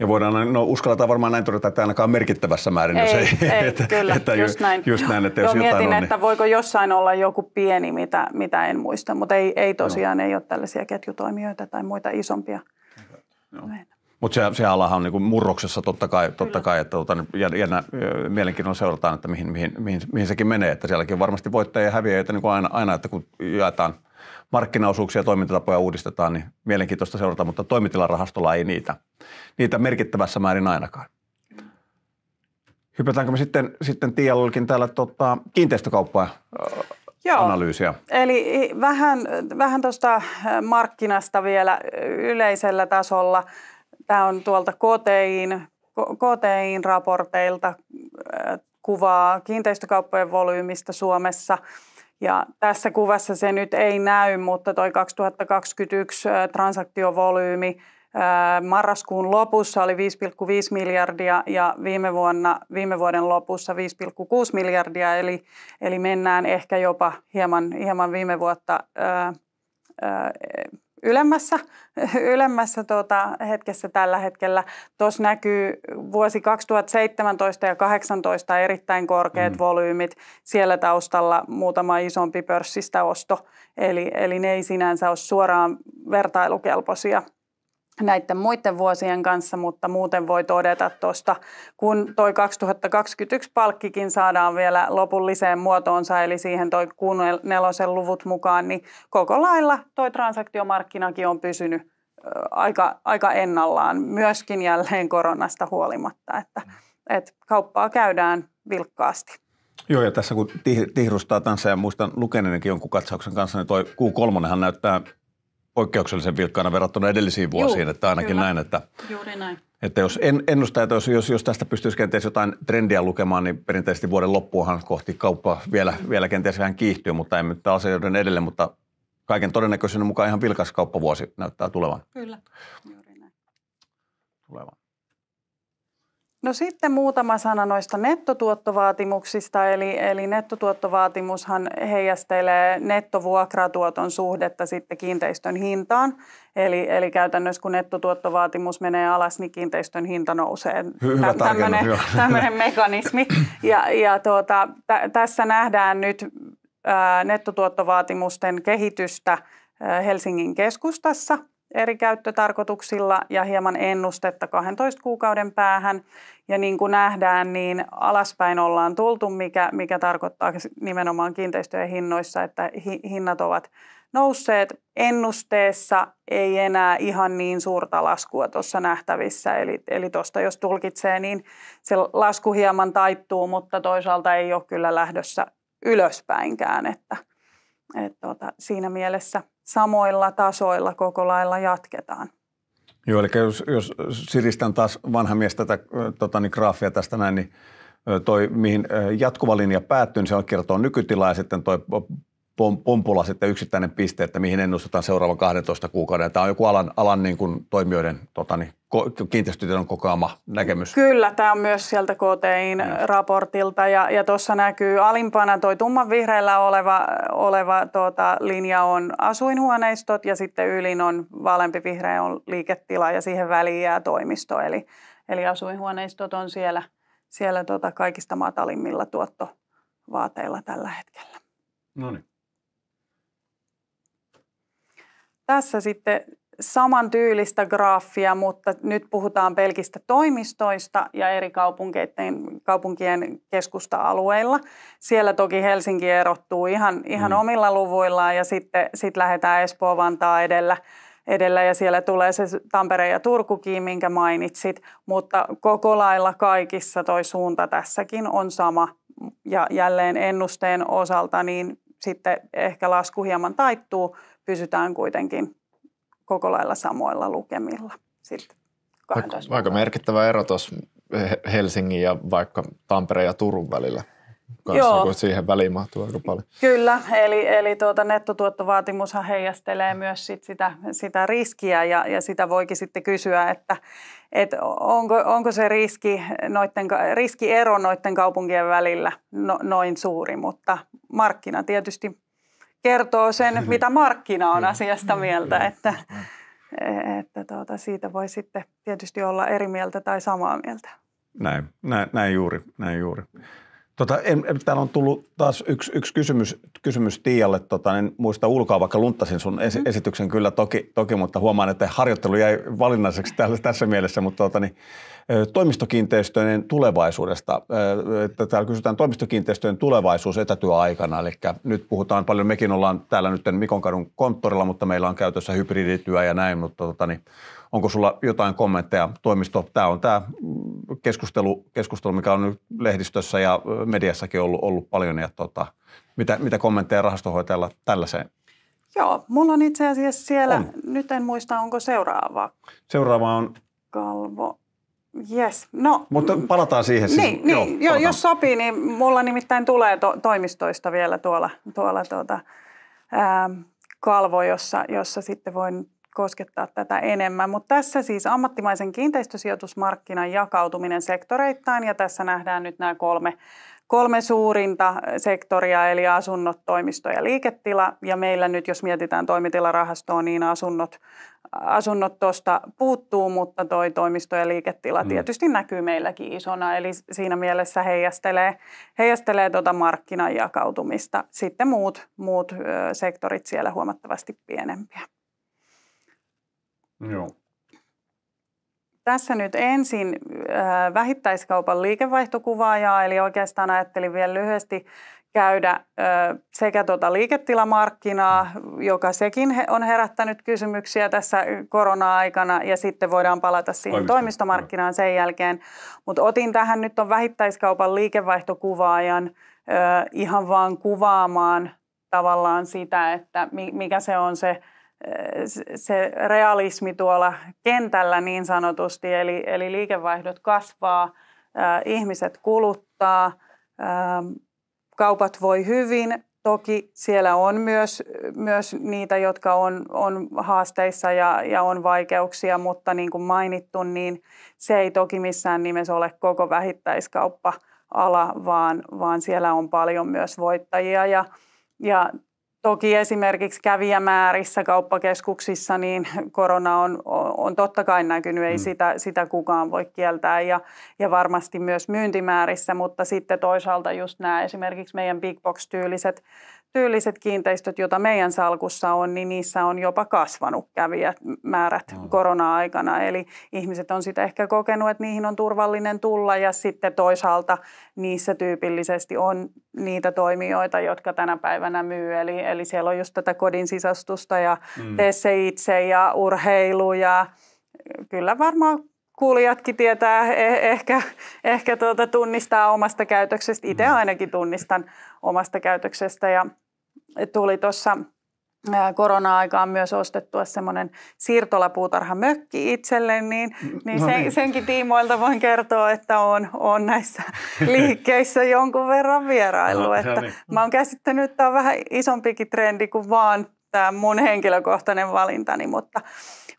Ja voidaan, no uskalletaan varmaan näin todeta, että ainakaan merkittävässä määrin, ei, jos ei. ei <laughs> että, kyllä, että just, ju, näin. just näin. Että jos Joo, mietin, on, niin... että voiko jossain olla joku pieni, mitä, mitä en muista, mutta ei, ei tosiaan no. ei ole tällaisia ketjutoimijoita tai muita isompia. No. Mutta se, se alahan on niinku murroksessa totta kai, totta kai että tota, niin jännä, mielenkiinnolla seurataan, että mihin, mihin, mihin, mihin sekin menee. Että sielläkin varmasti voittajia ja että niinku aina, aina, että kun jaetaan – markkinaosuuksia ja toimintatapoja uudistetaan, niin mielenkiintoista seurata, mutta toimitilarahastolla ei niitä, niitä merkittävässä määrin ainakaan. Hypätäänkö me sitten, sitten Tiia täällä tota, kiinteistökauppaa Joo. analyysiä. Eli vähän, vähän tuosta markkinasta vielä yleisellä tasolla. Tämä on tuolta KTIin, KTIin raporteilta kuvaa kiinteistökauppojen volyymista Suomessa – ja tässä kuvassa se nyt ei näy, mutta toi 2021 äh, transaktiovolyymi äh, marraskuun lopussa oli 5,5 miljardia ja viime, vuonna, viime vuoden lopussa 5,6 miljardia, eli, eli mennään ehkä jopa hieman, hieman viime vuotta ää, äh, ää, ylemmässä, <laughs> ylemmässä tuota hetkessä tällä hetkellä. Tuossa näkyy vuosi 2017 ja 2018 erittäin korkeat mm. volyymit. Siellä taustalla muutama isompi pörssistä osto, eli, eli ne ei sinänsä ole suoraan vertailukelpoisia – näiden muiden vuosien kanssa, mutta muuten voi todeta tuosta, kun toi 2021 palkkikin saadaan vielä lopulliseen muotoonsa, eli siihen toi nelosen luvut mukaan, niin koko lailla toi transaktiomarkkinakin on pysynyt aika, aika ennallaan, myöskin jälleen koronasta huolimatta, että, että kauppaa käydään vilkkaasti. Joo, ja tässä kun tihrustaa tanssia, ja muistan lukeneenkin jonkun katsauksen kanssa, niin toi Q3 näyttää poikkeuksellisen vilkkaana verrattuna edellisiin vuosiin, Juu, että ainakin kyllä. näin, että, Juuri näin. että jos en, ennustajat, jos, jos, jos tästä pystyisi kenties jotain trendiä lukemaan, niin perinteisesti vuoden loppuahan kohti kauppa vielä, mm. vielä kenties vähän kiihtyy, mutta ei nyt asioiden edelle, mutta kaiken todennäköisyyden mukaan ihan vilkas kauppavuosi näyttää tulevan. Kyllä, juuri näin. Tulevan. No sitten muutama sana noista nettotuottovaatimuksista. Eli, eli nettotuottovaatimushan heijastelee nettovuokratuoton suhdetta sitten kiinteistön hintaan. Eli, eli käytännössä kun nettotuottovaatimus menee alas, niin kiinteistön hinta nousee. Hyvä Tällainen, tämmöinen <laughs> mekanismi. Ja, ja tuota, t- tässä nähdään nyt ää, nettotuottovaatimusten kehitystä ää, Helsingin keskustassa – eri käyttötarkoituksilla ja hieman ennustetta 12 kuukauden päähän. Ja niin kuin nähdään, niin alaspäin ollaan tultu, mikä, mikä tarkoittaa nimenomaan kiinteistöjen hinnoissa, että hi, hinnat ovat nousseet. Ennusteessa ei enää ihan niin suurta laskua tuossa nähtävissä, eli, eli tuosta jos tulkitsee, niin se lasku hieman taittuu, mutta toisaalta ei ole kyllä lähdössä ylöspäinkään, että et, tota, siinä mielessä – samoilla tasoilla koko lailla jatketaan. Joo, eli jos, jos siristän taas vanha mies tätä tota, niin graafia tästä näin, niin toi, mihin jatkuva linja päättyy, niin se kertoo nykytilaa ja sitten toi pompulla sitten yksittäinen piste, että mihin ennustetaan seuraavan 12 kuukauden. Tämä on joku alan, alan niin kuin toimijoiden tota, niin, on kokoama näkemys. Kyllä, tämä on myös sieltä KTIin raportilta ja, ja tuossa näkyy alimpana tuo tumman vihreällä oleva, oleva tuota, linja on asuinhuoneistot ja sitten ylin on valempi vihreä on liiketila ja siihen väliin jää toimisto. Eli, eli asuinhuoneistot on siellä, siellä tuota, kaikista matalimmilla tuottovaateilla tällä hetkellä. No niin. Tässä sitten saman tyylistä graafia, mutta nyt puhutaan pelkistä toimistoista ja eri kaupunkien keskusta-alueilla. Siellä toki Helsinki erottuu ihan, ihan mm. omilla luvuillaan ja sitten sit lähdetään Espoo-Vantaa edellä edellä ja siellä tulee se Tampere ja Turkukin, minkä mainitsit, mutta koko lailla kaikissa toi suunta tässäkin on sama ja jälleen ennusteen osalta niin sitten ehkä lasku hieman taittuu, pysytään kuitenkin koko lailla samoilla lukemilla. Sitten aika, aika merkittävä ero tuossa Helsingin ja vaikka Tampereen ja Turun välillä. Kanssa, Joo. Kun siihen väliin mahtuu aika paljon. Kyllä, eli, eli tuota nettotuottovaatimushan heijastelee myös sit sitä, sitä riskiä ja, ja sitä voikin sitten kysyä, että et onko, onko se riski noitten, riskiero noiden kaupunkien välillä no, noin suuri, mutta markkina tietysti kertoo sen, <laughs> mitä markkina on niin. asiasta niin. mieltä, että, e-, että tuota, siitä voi sitten tietysti olla eri mieltä tai samaa mieltä. Näin, näin, näin juuri, näin juuri. Tota, en, täällä on tullut taas yksi, yksi kysymys, kysymys Tiialle. Tota, en muista ulkoa, vaikka lunttasin sun es, mm. esityksen kyllä toki, toki, mutta huomaan, että harjoittelu jäi valinnaiseksi tässä mielessä. Mutta tota, niin, toimistokiinteistöjen tulevaisuudesta. täällä kysytään toimistokiinteistöjen tulevaisuus etätyöaikana, eli nyt puhutaan paljon, mekin ollaan täällä nyt Mikonkadun konttorilla, mutta meillä on käytössä hybridityö ja näin, mutta tota, niin onko sulla jotain kommentteja toimisto? Tämä on tämä keskustelu, keskustelu mikä on nyt lehdistössä ja mediassakin ollut, ollut paljon, ja tota, mitä, mitä kommentteja rahastonhoitajalla tällaiseen Joo, mulla on itse asiassa siellä, on. nyt en muista, onko seuraava. Seuraava on? Kalvo Yes. No, Mutta mm, palataan siihen. Siis, niin, niin. joo, niin, jos sopii, niin mulla nimittäin tulee to- toimistoista vielä tuolla, tuolla tuota, ää, ähm, kalvo, jossa, jossa sitten voin koskettaa tätä enemmän. Mutta tässä siis ammattimaisen kiinteistösijoitusmarkkinan jakautuminen sektoreittain ja tässä nähdään nyt nämä kolme, kolme suurinta sektoria eli asunnot, toimisto ja liiketila. Ja meillä nyt, jos mietitään toimitilarahastoa, niin asunnot asunnot tuosta puuttuu, mutta toi toimisto ja liiketila mm. tietysti näkyy meilläkin isona, eli siinä mielessä heijastelee, heijastelee tuota markkinan jakautumista. Sitten muut, muut sektorit siellä huomattavasti pienempiä. Joo. Tässä nyt ensin vähittäiskaupan liikevaihtokuvaajaa, eli oikeastaan ajattelin vielä lyhyesti käydä sekä tuota liiketilamarkkinaa, joka sekin on herättänyt kysymyksiä tässä korona-aikana, ja sitten voidaan palata siihen Toimisto. toimistomarkkinaan sen jälkeen. Mutta otin tähän nyt on vähittäiskaupan liikevaihtokuvaajan ihan vaan kuvaamaan tavallaan sitä, että mikä se on se se realismi tuolla kentällä niin sanotusti, eli, eli liikevaihdot kasvaa, ihmiset kuluttaa, kaupat voi hyvin. Toki siellä on myös, myös niitä, jotka on, on haasteissa ja, ja on vaikeuksia, mutta niin kuin mainittu, niin se ei toki missään nimessä ole koko vähittäiskauppa ala, vaan, vaan siellä on paljon myös voittajia ja, ja Toki esimerkiksi kävijämäärissä kauppakeskuksissa niin korona on, on totta kai näkynyt, ei mm. sitä, sitä kukaan voi kieltää ja, ja varmasti myös myyntimäärissä, mutta sitten toisaalta just nämä esimerkiksi meidän big box-tyyliset tyyliset kiinteistöt, joita meidän salkussa on, niin niissä on jopa kasvanut kävijät määrät no. korona-aikana. Eli ihmiset on sitä ehkä kokenut, että niihin on turvallinen tulla ja sitten toisaalta niissä tyypillisesti on niitä toimijoita, jotka tänä päivänä myy. Eli, eli siellä on just tätä kodin sisastusta ja mm. tee se itse ja urheilu ja kyllä varmaan kuulijatkin tietää, eh, ehkä, ehkä tuota tunnistaa omasta käytöksestä. Itse mm. ainakin tunnistan omasta käytöksestä ja tuli tuossa korona-aikaan myös ostettua semmoinen siirtolapuutarhamökki itselle, niin, mm, niin, no niin. Sen, senkin tiimoilta voin kertoa, että on, on näissä <laughs> liikkeissä jonkun verran vieraillut. No, no, että niin. Mä oon käsittänyt, että tämä on vähän isompikin trendi kuin vaan tämä mun henkilökohtainen valintani, mutta,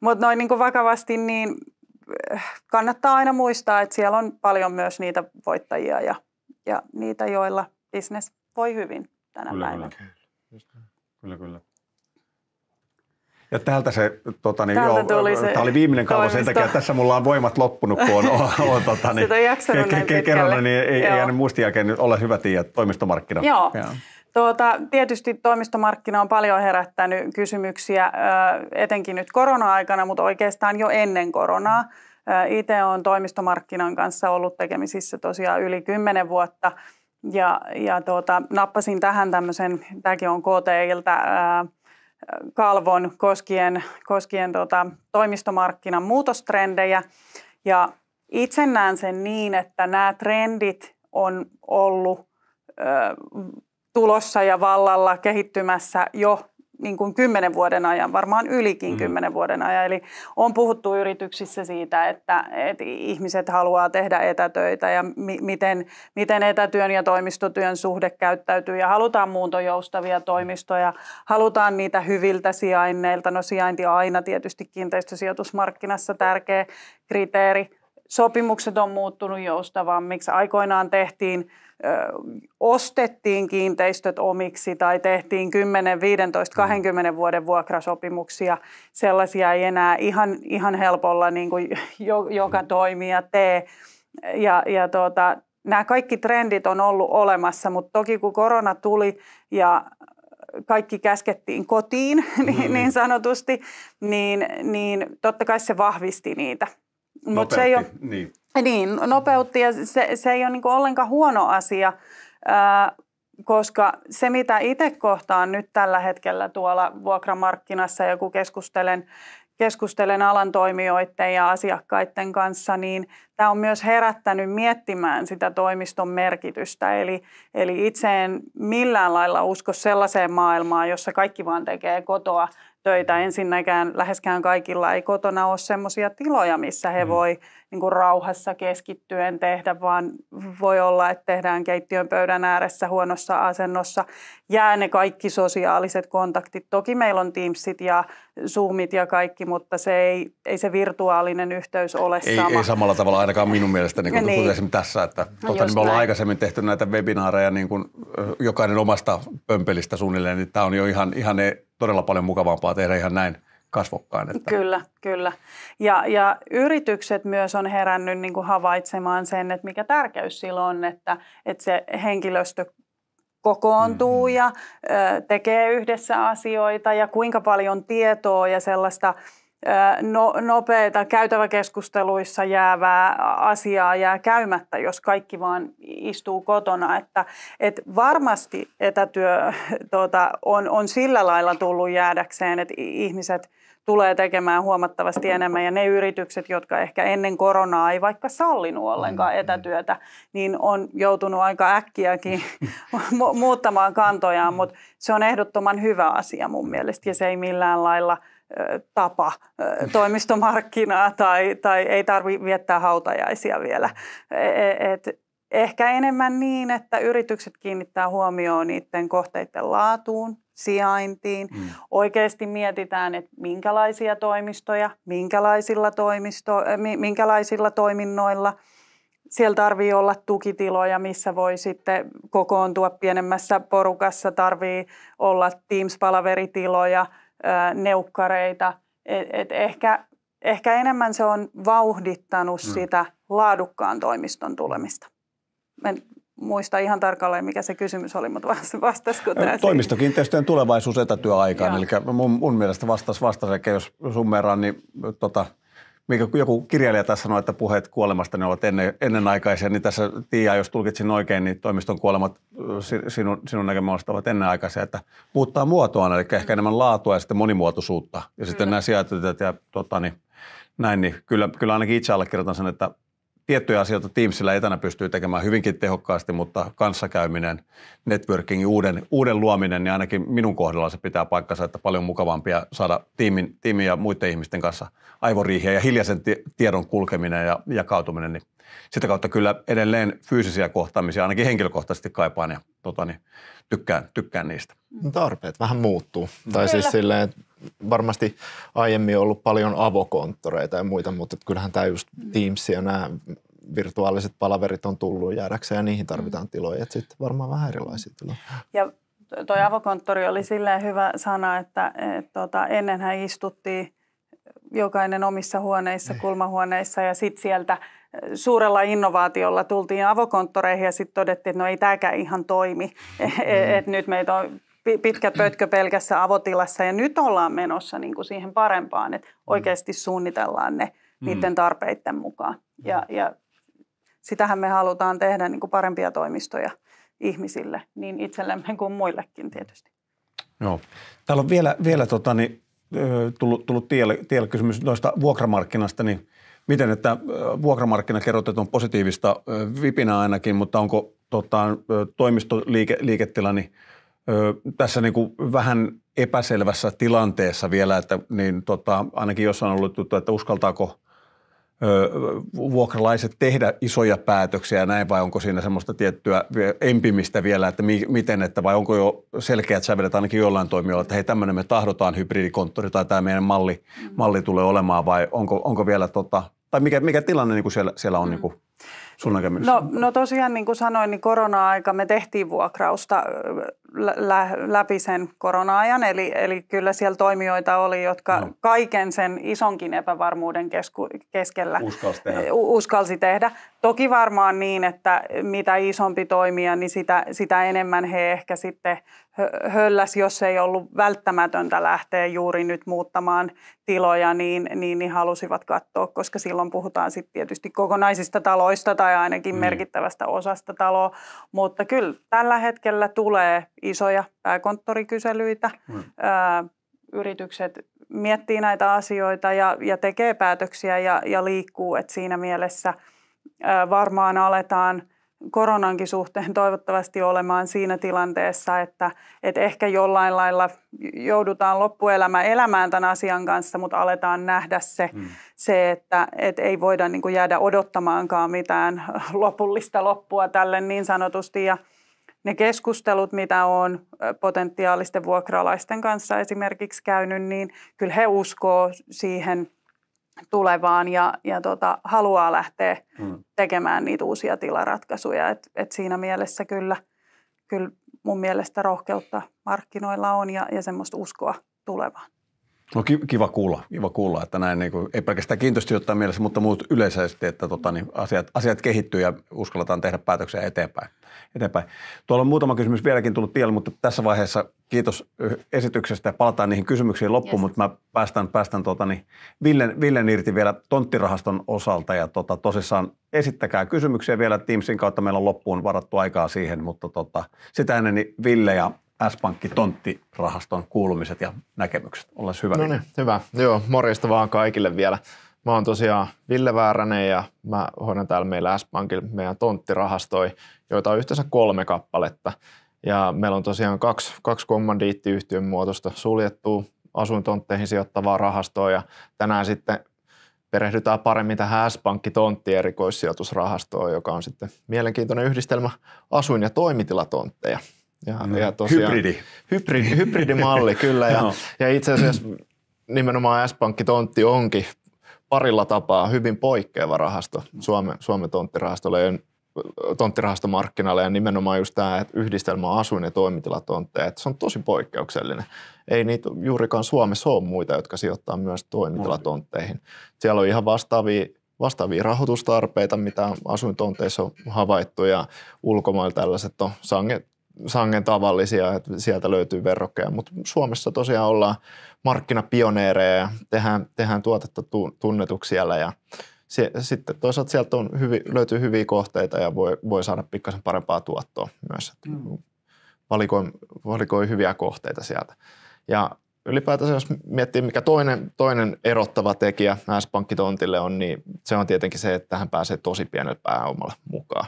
mutta noin niin kuin vakavasti, niin kannattaa aina muistaa, että siellä on paljon myös niitä voittajia ja, ja niitä, joilla bisnes voi hyvin tänä kyllä, päivänä. Kyllä, kyllä. kyllä. Ja täältä se, tota, niin, täältä joo, tuli se tämä oli viimeinen kalvo sen takia, että tässä mulla on voimat loppunut, kun on, on, on <laughs> tota, niin, on ke- ke- kerran, niin ei, ei jäänyt muistin jälkeen ole hyvä tiedä toimistomarkkina. Joo. joo. Tuota, tietysti toimistomarkkina on paljon herättänyt kysymyksiä, etenkin nyt korona-aikana, mutta oikeastaan jo ennen koronaa. Itse on toimistomarkkinan kanssa ollut tekemisissä tosiaan yli 10 vuotta ja, ja tuota, nappasin tähän tämmöisen, tämäkin on KTIltä, kalvon koskien, koskien tuota, toimistomarkkinan muutostrendejä. Ja itse näen sen niin, että nämä trendit on ollut tulossa ja vallalla kehittymässä jo niin kuin kymmenen vuoden ajan, varmaan ylikin mhm. kymmenen mm. vuoden ajan. Eli on puhuttu yrityksissä siitä, että, että ihmiset haluaa tehdä etätöitä ja mi- miten, miten etätyön ja toimistotyön suhde käyttäytyy. Ja halutaan muuntojoustavia toimistoja, halutaan niitä hyviltä sijainneilta. No sijainti on aina tietysti kiinteistösijoitusmarkkinassa tärkeä kriteeri. Sopimukset on muuttunut joustavammiksi. Aikoinaan tehtiin ostettiin kiinteistöt omiksi tai tehtiin 10, 15, 20 vuoden vuokrasopimuksia. Sellaisia ei enää ihan, ihan helpolla niin kuin jo, joka mm. toimija tee. Ja, ja tuota, nämä kaikki trendit on ollut olemassa, mutta toki kun korona tuli ja kaikki käskettiin kotiin <laughs> niin, mm-hmm. niin sanotusti, niin, niin totta kai se vahvisti niitä. Mutta se ei ole, niin. Niin, nopeutti ja se, se ei ole niin ollenkaan huono asia, ää, koska se mitä itse kohtaan nyt tällä hetkellä tuolla vuokramarkkinassa ja kun keskustelen, keskustelen alan toimijoiden ja asiakkaiden kanssa, niin tämä on myös herättänyt miettimään sitä toimiston merkitystä. Eli, eli itse en millään lailla usko sellaiseen maailmaan, jossa kaikki vaan tekee kotoa töitä. Ensinnäkään läheskään kaikilla ei kotona ole sellaisia tiloja, missä he mm. voi – niin kuin rauhassa keskittyen tehdä, vaan voi olla, että tehdään keittiön pöydän ääressä huonossa asennossa. Jää ne kaikki sosiaaliset kontaktit. Toki meillä on Teamsit ja Zoomit ja kaikki, mutta se ei, ei se virtuaalinen yhteys ole ei, sama. Ei samalla tavalla ainakaan minun mielestäni, niin kuin niin. esimerkiksi tässä. Että, tuota, niin me ollaan näin. aikaisemmin tehty näitä webinaareja niin kuin jokainen omasta pömpelistä suunnilleen, niin tämä on jo ihan, ihan e- todella paljon mukavampaa tehdä ihan näin – kasvokkain. Että. Kyllä, kyllä. Ja, ja yritykset myös on herännyt niin kuin havaitsemaan sen, että mikä tärkeys sillä on, että, että se henkilöstö kokoontuu mm-hmm. ja ö, tekee yhdessä asioita ja kuinka paljon tietoa ja sellaista no, nopeita käytäväkeskusteluissa jäävää asiaa jää käymättä, jos kaikki vaan istuu kotona. Että, et varmasti etätyö tuota, on, on sillä lailla tullut jäädäkseen, että ihmiset – tulee tekemään huomattavasti enemmän. Ja ne yritykset, jotka ehkä ennen koronaa ei vaikka sallinut ollenkaan mm, mm. etätyötä, niin on joutunut aika äkkiäkin <laughs> <laughs> muuttamaan kantojaan. Mutta se on ehdottoman hyvä asia mun mielestä ja se ei millään lailla – tapa toimistomarkkinaa tai, tai ei tarvi viettää hautajaisia vielä. E-, e-, et ehkä enemmän niin, että yritykset kiinnittää huomioon niiden kohteiden laatuun – sijaintiin. Mm. Oikeasti mietitään, että minkälaisia toimistoja, minkälaisilla, toimisto, äh, minkälaisilla toiminnoilla. Siellä tarvii olla tukitiloja, missä voi sitten kokoontua pienemmässä porukassa. Tarvii olla Teams-palaveritiloja, äh, neukkareita. Et, et ehkä, ehkä enemmän se on vauhdittanut mm. sitä laadukkaan toimiston tulemista muista ihan tarkalleen, mikä se kysymys oli, mutta vastasiko tämä? Toimistokiinteistöjen tulevaisuus etätyöaikaan, eli mun, mun mielestä vastas vastas, eli jos summeeraan, niin tota, mikä joku kirjailija tässä sanoi, että puheet kuolemasta ne ovat ennen, ennenaikaisia, niin tässä Tiia, jos tulkitsin oikein, niin toimiston kuolemat sinun, sinun näkemyksestä ovat ennenaikaisia, että muuttaa muotoaan, eli ehkä enemmän laatua ja sitten monimuotoisuutta. Ja sitten mm. nämä sijaitetyöt ja tota, niin, näin, niin kyllä, kyllä ainakin itse allekirjoitan sen, että tiettyjä asioita Teamsilla etänä pystyy tekemään hyvinkin tehokkaasti, mutta kanssakäyminen, networkingin uuden, uuden luominen, niin ainakin minun kohdalla se pitää paikkansa, että paljon mukavampia saada tiimin, tiimin ja muiden ihmisten kanssa aivoriihiä ja hiljaisen tiedon kulkeminen ja jakautuminen, niin sitä kautta kyllä edelleen fyysisiä kohtaamisia ainakin henkilökohtaisesti kaipaan ja tota, niin, tykkään, tykkään niistä. Tarpeet vähän muuttuu. Mm. Tai kyllä. siis silleen, että varmasti aiemmin on ollut paljon avokonttoreita ja muita, mutta kyllähän tämä just Teams ja nämä virtuaaliset palaverit on tullut jäädäkseen ja niihin tarvitaan tiloja. että sitten varmaan vähän erilaisia tiloja. Ja toi avokonttori oli silleen hyvä sana, että et, tota, ennenhän istuttiin jokainen omissa huoneissa, niin. kulmahuoneissa ja sitten sieltä – suurella innovaatiolla tultiin avokonttoreihin ja sitten todettiin, että no ei tämäkään ihan toimi, e, e, mm. että nyt meitä on pitkä pötkö pelkässä avotilassa ja nyt ollaan menossa niin kuin siihen parempaan, että mm. oikeasti suunnitellaan ne mm. niiden tarpeiden mukaan. Mm. Ja, ja sitähän me halutaan tehdä niin kuin parempia toimistoja ihmisille, niin itsellemme kuin muillekin tietysti. Joo. Täällä on vielä, vielä tota, niin, tullut, tullut tielle, tielle kysymys noista vuokramarkkinasta, niin – miten, että vuokramarkkinakerrotet on positiivista vipinä ainakin, mutta onko tota, toimistoliiketilani niin, tässä niin kuin vähän epäselvässä tilanteessa vielä, että niin, tota, ainakin jossain on ollut juttu, että uskaltaako – vuokralaiset tehdä isoja päätöksiä ja näin, vai onko siinä semmoista tiettyä empimistä vielä, että mi- miten, että vai onko jo selkeät sävelet ainakin jollain toimijoilla, että hei tämmöinen me tahdotaan hybridikonttori tai tämä meidän malli, mm. malli tulee olemaan, vai onko, onko vielä tota, tai mikä, mikä tilanne niin kuin siellä, siellä on mm. niin kuin sun näkemys? No, no tosiaan niin kuin sanoin, niin korona-aika me tehtiin vuokrausta lä- läpi sen korona-ajan. Eli, eli kyllä siellä toimijoita oli, jotka no. kaiken sen isonkin epävarmuuden kesku- keskellä uskalsi tehdä. U- uskalsi tehdä. Toki varmaan niin, että mitä isompi toimija, niin sitä, sitä enemmän he ehkä sitten hölläs, jos ei ollut välttämätöntä lähteä juuri nyt muuttamaan tiloja, niin, niin, niin halusivat katsoa, koska silloin puhutaan sitten tietysti kokonaisista taloista tai ainakin mm. merkittävästä osasta taloa. Mutta kyllä tällä hetkellä tulee isoja pääkonttorikyselyitä. Mm. Ö, yritykset miettii näitä asioita ja, ja tekee päätöksiä ja, ja liikkuu, että siinä mielessä – varmaan aletaan koronankin suhteen <laughs> toivottavasti olemaan siinä tilanteessa, että, että ehkä jollain lailla joudutaan loppuelämä elämään tämän asian kanssa, mutta aletaan nähdä se, mm. se että, että ei voida niin kuin jäädä odottamaankaan mitään <laughs> lopullista loppua tälle niin sanotusti. Ja ne keskustelut, mitä on potentiaalisten vuokralaisten kanssa esimerkiksi käynyt, niin kyllä he uskoo siihen – tulevaan ja, ja tota, haluaa lähteä mm. tekemään niitä uusia tilaratkaisuja. Et, et siinä mielessä kyllä, kyllä mun mielestä rohkeutta markkinoilla on ja, ja semmoista uskoa tulevaan. No kiva kuulla, kiva kuulla että näin niin kuin, ei pelkästään ottaa mielessä, mutta muut yleisesti, että tota, niin asiat, asiat kehittyy ja uskalletaan tehdä päätöksiä eteenpäin. eteenpäin. Tuolla on muutama kysymys vieläkin tullut tielle, mutta tässä vaiheessa kiitos esityksestä ja palataan niihin kysymyksiin loppuun, yes. mutta mä päästän, päästän tota, niin Villen, Villen irti vielä tonttirahaston osalta ja tota, tosissaan esittäkää kysymyksiä vielä Teamsin kautta, meillä on loppuun varattu aikaa siihen, mutta tota, sitä ennen niin Ville ja S-Pankki tonttirahaston kuulumiset ja näkemykset. Ollaan hyvä. No niin, hyvä. Joo, morjesta vaan kaikille vielä. Mä oon tosiaan Ville Vääränen ja mä hoidan täällä meillä S-Pankilla meidän tonttirahastoi, joita on yhteensä kolme kappaletta. Ja meillä on tosiaan kaksi, kaksi kommandiittiyhtiön muotosta suljettua asuintontteihin sijoittavaa rahastoa ja tänään sitten perehdytään paremmin tähän S-Pankki-tonttien erikoissijoitusrahastoon, joka on sitten mielenkiintoinen yhdistelmä asuin- ja toimitilatontteja. Ja, mm. ja tosiaan, hybridi. hybridi. Hybridimalli, kyllä. Ja, <laughs> ja itse asiassa nimenomaan s Tontti onkin parilla tapaa hyvin poikkeava rahasto Suomen, Suomen tonttirahastolle ja tonttirahastomarkkinalle ja nimenomaan just tämä, että yhdistelmä asuin- ja toimitilatontteja, että se on tosi poikkeuksellinen. Ei niitä juurikaan Suomessa ole muita, jotka sijoittaa myös toimitilatontteihin. Siellä on ihan vastaavia vastaavia rahoitustarpeita, mitä asuintonteissa on havaittu ja ulkomailla tällaiset on sanget, sangen tavallisia, että sieltä löytyy verrokkeja, mutta Suomessa tosiaan ollaan markkinapioneereja ja tehdään, tehdään tuotetta tunnetuksi siellä ja se, sitten toisaalta sieltä on hyvi, löytyy hyviä kohteita ja voi, voi saada pikkasen parempaa tuottoa myös, että mm. valikoi, valikoi hyviä kohteita sieltä. Ja ylipäätänsä jos miettii, mikä toinen, toinen erottava tekijä S-pankkitontille on, niin se on tietenkin se, että tähän pääsee tosi pienellä pääomalla mukaan.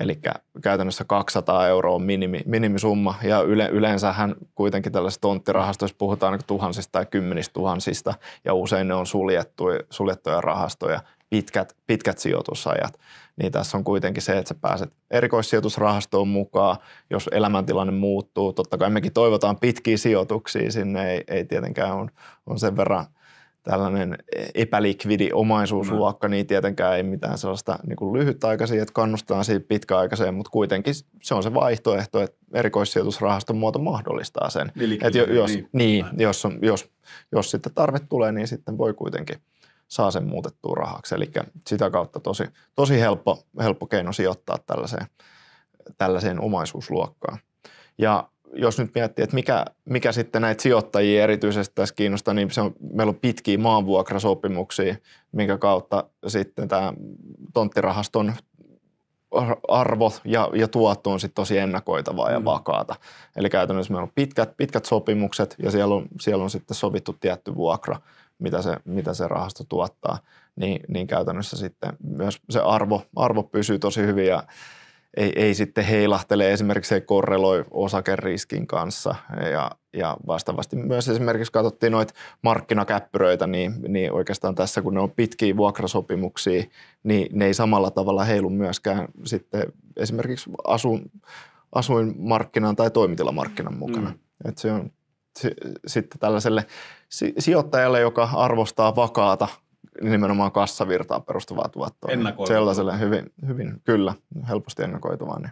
Eli käytännössä 200 euroa on minimi, minimisumma ja yle, yleensähän kuitenkin tällaisissa tonttirahastoissa puhutaan niin tuhansista tai kymmenistä tuhansista ja usein ne on suljettu suljettuja rahastoja, pitkät, pitkät sijoitusajat. Niin tässä on kuitenkin se, että sä pääset erikoissijoitusrahastoon mukaan, jos elämäntilanne muuttuu. Totta kai mekin toivotaan pitkiä sijoituksia sinne, ei, ei tietenkään on, on sen verran – tällainen epälikvidi omaisuusluokka, mm. niin tietenkään ei mitään sellaista niin kuin lyhytaikaisia, että kannustaa siihen pitkäaikaiseen, mutta kuitenkin se on se vaihtoehto, että erikoissijoitusrahaston muoto mahdollistaa sen. Niin, että jos, niin. Niin, jos, on, jos, jos sitten tarve tulee, niin sitten voi kuitenkin saa sen muutettua rahaksi. Eli sitä kautta tosi, tosi helppo, helppo keino sijoittaa tällaiseen, tällaiseen omaisuusluokkaan. Ja jos nyt miettii, että mikä, mikä sitten näitä sijoittajia erityisesti tässä kiinnostaa, niin se on, meillä on pitkiä maanvuokrasopimuksia, minkä kautta sitten tämä tonttirahaston arvo ja, ja tuotto on sitten tosi ennakoitavaa ja mm. vakaata. Eli käytännössä meillä on pitkät, pitkät sopimukset ja siellä on, siellä on sitten sovittu tietty vuokra, mitä se, mitä se rahasto tuottaa, niin, niin käytännössä sitten myös se arvo, arvo pysyy tosi hyvin ja ei, ei sitten heilahtele, esimerkiksi se korreloi osakeriskin kanssa ja, ja vastaavasti myös esimerkiksi katsottiin noita markkinakäppyröitä, niin, niin oikeastaan tässä kun ne on pitkiä vuokrasopimuksia, niin ne ei samalla tavalla heilu myöskään sitten esimerkiksi asuin asuinmarkkinan tai toimitilamarkkinan mukana. Mm. Et se on sitten tällaiselle sijoittajalle, joka arvostaa vakaata nimenomaan kassavirtaan perustuvaa tuottoa. Niin sellaiselle hyvin, hyvin, kyllä, helposti ennakoituvaa. Niin.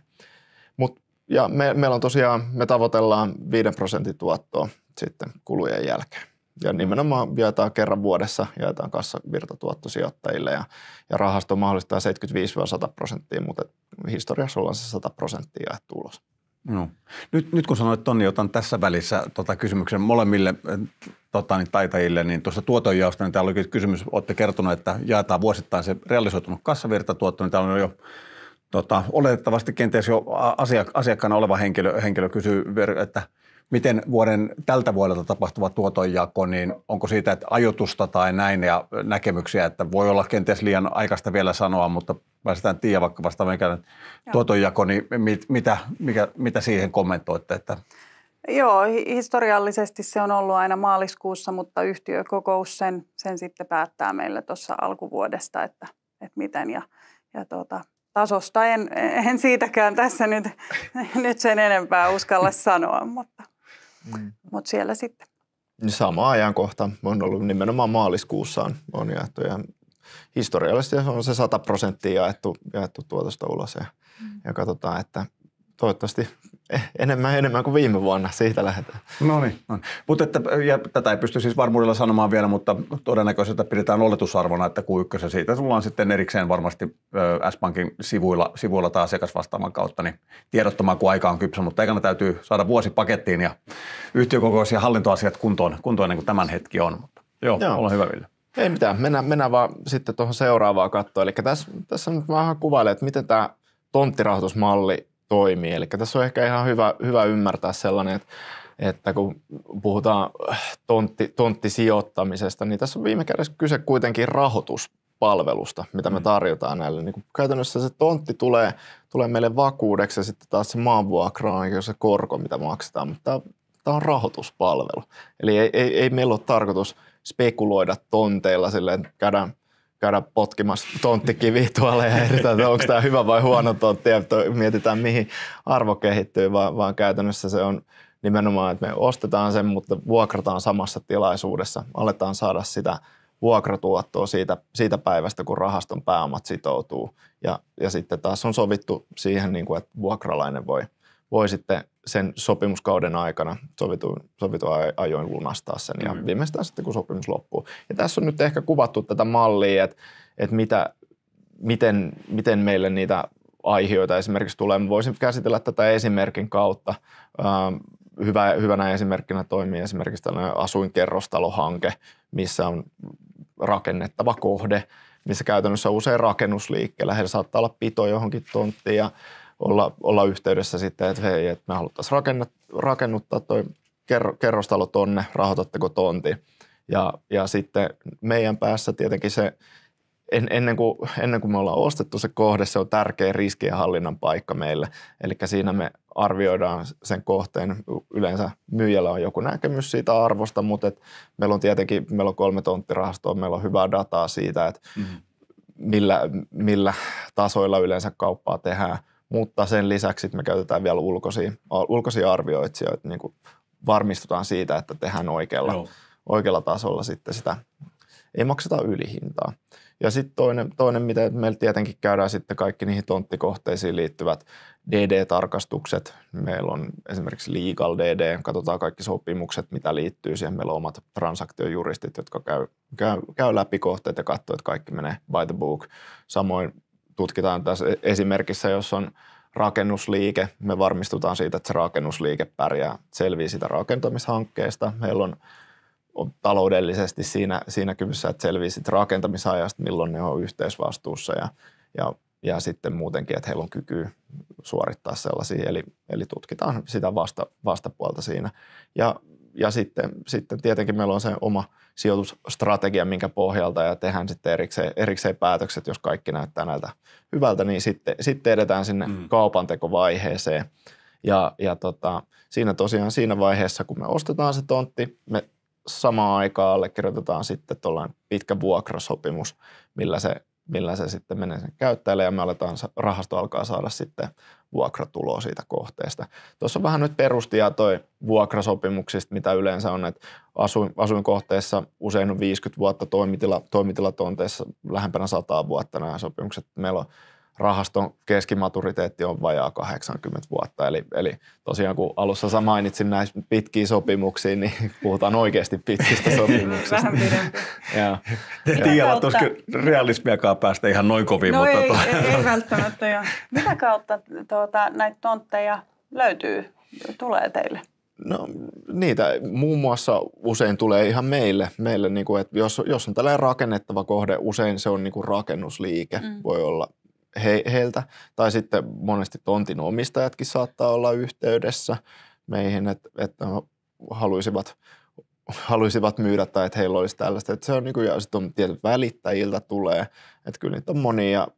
Mut, ja me, meillä on tosiaan, me tavoitellaan 5 prosentin tuottoa sitten kulujen jälkeen. Ja nimenomaan jaetaan kerran vuodessa, jaetaan kassavirtatuotto sijoittajille ja, ja rahasto mahdollistaa 75-100 prosenttia, mutta historiassa ollaan se 100 prosenttia jaettu ulos. No. Nyt, nyt kun sanoit Toni, niin otan tässä välissä tota kysymyksen molemmille eh, tota, niin taitajille, niin tuosta tuotonjaosta, niin täällä oli kysymys, olette kertoneet, että jaetaan vuosittain se realisoitunut kassavirtatuotto, niin täällä on jo tota, oletettavasti kenties jo asiak- asiakkaana oleva henkilö, henkilö kysyy, että – miten vuoden tältä vuodelta tapahtuva tuotonjako, niin onko siitä että ajotusta tai näin ja näkemyksiä, että voi olla kenties liian aikaista vielä sanoa, mutta päästään tiedä vaikka vastaamaan tuotonjako, niin mit, mitä, mikä, mitä siihen kommentoitte? Että? Joo, historiallisesti se on ollut aina maaliskuussa, mutta yhtiökokous sen, sen sitten päättää meille tuossa alkuvuodesta, että, että miten ja, ja tuota, tasosta en, en siitäkään tässä nyt, <laughs> nyt sen enempää uskalla sanoa, mutta – Mm. Mutta siellä sitten. Niin sama ajankohta on ollut nimenomaan maaliskuussaan on jaettu ja historiallisesti on se 100 prosenttia jaettu, jaettu tuotosta ulos ja, mm. ja katsotaan, että toivottavasti <laughs> enemmän enemmän kuin viime vuonna, siitä lähdetään. No niin, no niin. mutta että, ja tätä ei pysty siis varmuudella sanomaan vielä, mutta todennäköisesti pidetään oletusarvona, että Q1 siitä sulla on sitten erikseen varmasti S-Pankin sivuilla, sivuilla tai asiakasvastaavan kautta niin tiedottamaan, kun aika on kypsä, mutta ekana täytyy saada vuosi pakettiin ja yhtiökokous ja hallintoasiat kuntoon, kuntoon ennen kuin tämän hetki on. Mutta joo, joo. ole hyvä Ville. Ei mitään, mennään, mennään vaan sitten tuohon seuraavaan kattoon. Eli tässä, tässä nyt vähän kuvailen, että miten tämä tonttirahoitusmalli toimii. Eli tässä on ehkä ihan hyvä, hyvä ymmärtää sellainen, että että kun puhutaan äh, tontti, tonttisijoittamisesta, niin tässä on viime kädessä kyse kuitenkin rahoituspalvelusta, mitä me mm. tarjotaan näille. Niin käytännössä se tontti tulee, tulee meille vakuudeksi ja sitten taas se maanvuokra on se korko, mitä maksetaan, mutta tämä on rahoituspalvelu. Eli ei, ei, ei meillä ole tarkoitus spekuloida tonteilla silleen, että käydään käydä potkimassa tonttikivi tuolla ja ehditään, että onko tämä hyvä vai huono tontti ja mietitään mihin arvo kehittyy, vaan, vaan käytännössä se on nimenomaan, että me ostetaan sen, mutta vuokrataan samassa tilaisuudessa. Aletaan saada sitä vuokratuottoa siitä, siitä päivästä, kun rahaston pääomat sitoutuu. Ja, ja sitten taas on sovittu siihen, niin kuin, että vuokralainen voi, voi sitten sen sopimuskauden aikana sovitun, sovitun ajoin lunastaa sen ja mm. viimeistään sitten, kun sopimus loppuu. Ja tässä on nyt ehkä kuvattu tätä mallia, että, että mitä, miten, miten meille niitä aiheita esimerkiksi tulee. voisin käsitellä tätä esimerkin kautta. Ähm, hyvä, hyvänä esimerkkinä toimii esimerkiksi tällainen asuinkerrostalohanke, missä on rakennettava kohde, missä käytännössä usein rakennusliikkeellä. Heillä saattaa olla pito johonkin tonttiin ja olla, olla yhteydessä sitten, että hei, että me haluttaisiin rakennuttaa toi kerrostalo tonne, rahoitatteko tonti. Ja, ja sitten meidän päässä tietenkin se, en, ennen, kuin, ennen kuin me ollaan ostettu se kohde, se on tärkeä riskienhallinnan paikka meille. Eli siinä me arvioidaan sen kohteen, yleensä myyjällä on joku näkemys siitä arvosta, mutta et meillä on tietenkin, meillä on kolme tonttirahastoa, meillä on hyvää dataa siitä, että mm-hmm. millä, millä tasoilla yleensä kauppaa tehdään – mutta sen lisäksi me käytetään vielä ulkoisia, ulkoisia arvioitsijoita, niin kuin varmistutaan siitä, että tehdään oikealla, oikealla tasolla sitten sitä, ei makseta ylihintaa. Ja sitten toinen, toinen, mitä meillä tietenkin käydään sitten kaikki niihin tonttikohteisiin liittyvät DD-tarkastukset. Meillä on esimerkiksi legal DD, katsotaan kaikki sopimukset, mitä liittyy siihen. Meillä on omat transaktiojuristit, jotka käy, käy, käy läpi kohteet ja katsoo, että kaikki menee by the book. Samoin tutkitaan tässä e- esimerkissä, jos on rakennusliike, me varmistutaan siitä, että se rakennusliike pärjää, selviää sitä rakentamishankkeesta. Meillä on, on taloudellisesti siinä, siinä kyvyssä, että selviää sitä rakentamisajasta, milloin ne on yhteisvastuussa ja, ja, ja sitten muutenkin, että heillä on kyky suorittaa sellaisia. Eli, eli tutkitaan sitä vasta, vastapuolta siinä. Ja ja sitten, sitten tietenkin meillä on se oma sijoitusstrategia, minkä pohjalta ja tehdään sitten erikseen, erikseen päätökset, jos kaikki näyttää näiltä hyvältä, niin sitten, sitten edetään sinne mm. kaupantekovaiheeseen. Ja, ja tota, siinä tosiaan siinä vaiheessa, kun me ostetaan se tontti, me samaan aikaan allekirjoitetaan sitten tuollainen pitkä vuokrasopimus, millä se millä se sitten menee sen käyttäjälle ja me aletaan, rahasto alkaa saada sitten vuokratuloa siitä kohteesta. Tuossa on vähän nyt perustia vuokrasopimuksista, mitä yleensä on, että asuin, kohteessa usein on 50 vuotta, toimitila, toimitilatonteessa lähempänä 100 vuotta nämä sopimukset. Meillä on rahaston keskimaturiteetti on vajaa 80 vuotta. Eli, eli tosiaan kun alussa sä mainitsin näistä pitkiä sopimuksia, niin <laughs> puhutaan oikeasti pitkistä <laughs> sopimuksista. Vähän pidempi. ja, että realismiakaan päästä ihan noin kovin. No mutta ei, ei, ei välttämättä. Jo. Mitä kautta tuota, näitä tontteja löytyy, tulee teille? No niitä muun muassa usein tulee ihan meille, meille niin kuin, että jos, jos on tällainen rakennettava kohde, usein se on niin kuin rakennusliike, mm. voi olla he, heiltä. Tai sitten monesti tontin omistajatkin saattaa olla yhteydessä meihin, että, että haluaisivat haluaisivat myydä tai että heillä olisi tällaista. Että se on niin kuin, ja sitten on tietyt välittäjiltä tulee, että kyllä niitä on monia.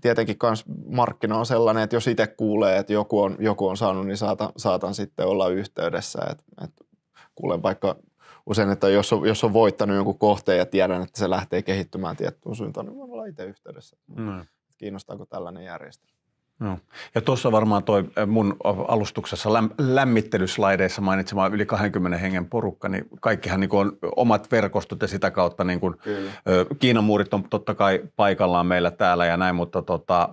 tietenkin myös markkina on sellainen, että jos itse kuulee, että joku on, joku on saanut, niin saatan, saatan sitten olla yhteydessä. Että, että kuulen vaikka usein, että jos on, jos on voittanut jonkun kohteen ja tiedän, että se lähtee kehittymään tiettyyn suuntaan, niin voin olla itse yhteydessä. Mm kiinnostaako tällainen järjestelmä. No. Ja tuossa varmaan toi eh, mun alustuksessa läm, lämmittelyslaideissa mainitsema yli 20 hengen porukka, niin kaikkihan niin on omat verkostot ja sitä kautta niin kuin, Kyllä. Kiinan muurit on totta kai paikallaan meillä täällä ja näin, mutta tota,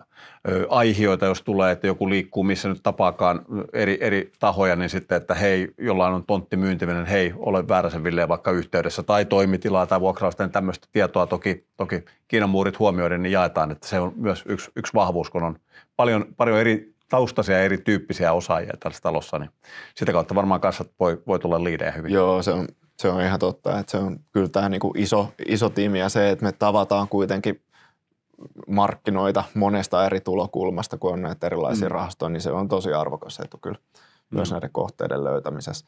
aihioita, jos tulee, että joku liikkuu missä nyt tapaakaan eri, eri tahoja, niin sitten, että hei, jollain on tontti myyntiminen, hei, ole väärässä Villeen vaikka yhteydessä, tai toimitilaa tai vuokrausta, niin tämmöistä tietoa toki, toki Kiinan muurit huomioiden niin jaetaan, että se on myös yksi, yksi vahvuus, kun on paljon, paljon eri taustaisia erityyppisiä osaajia tässä talossa, niin sitä kautta varmaan kassat voi, voi tulla liidejä hyvin. Joo, se on, se on ihan totta, että se on kyllä tämä niin kuin iso, iso tiimi ja se, että me tavataan kuitenkin markkinoita monesta eri tulokulmasta, kun on näitä erilaisia mm. rahastoja, niin se on tosi arvokas etu kyllä mm. myös näiden kohteiden löytämisessä.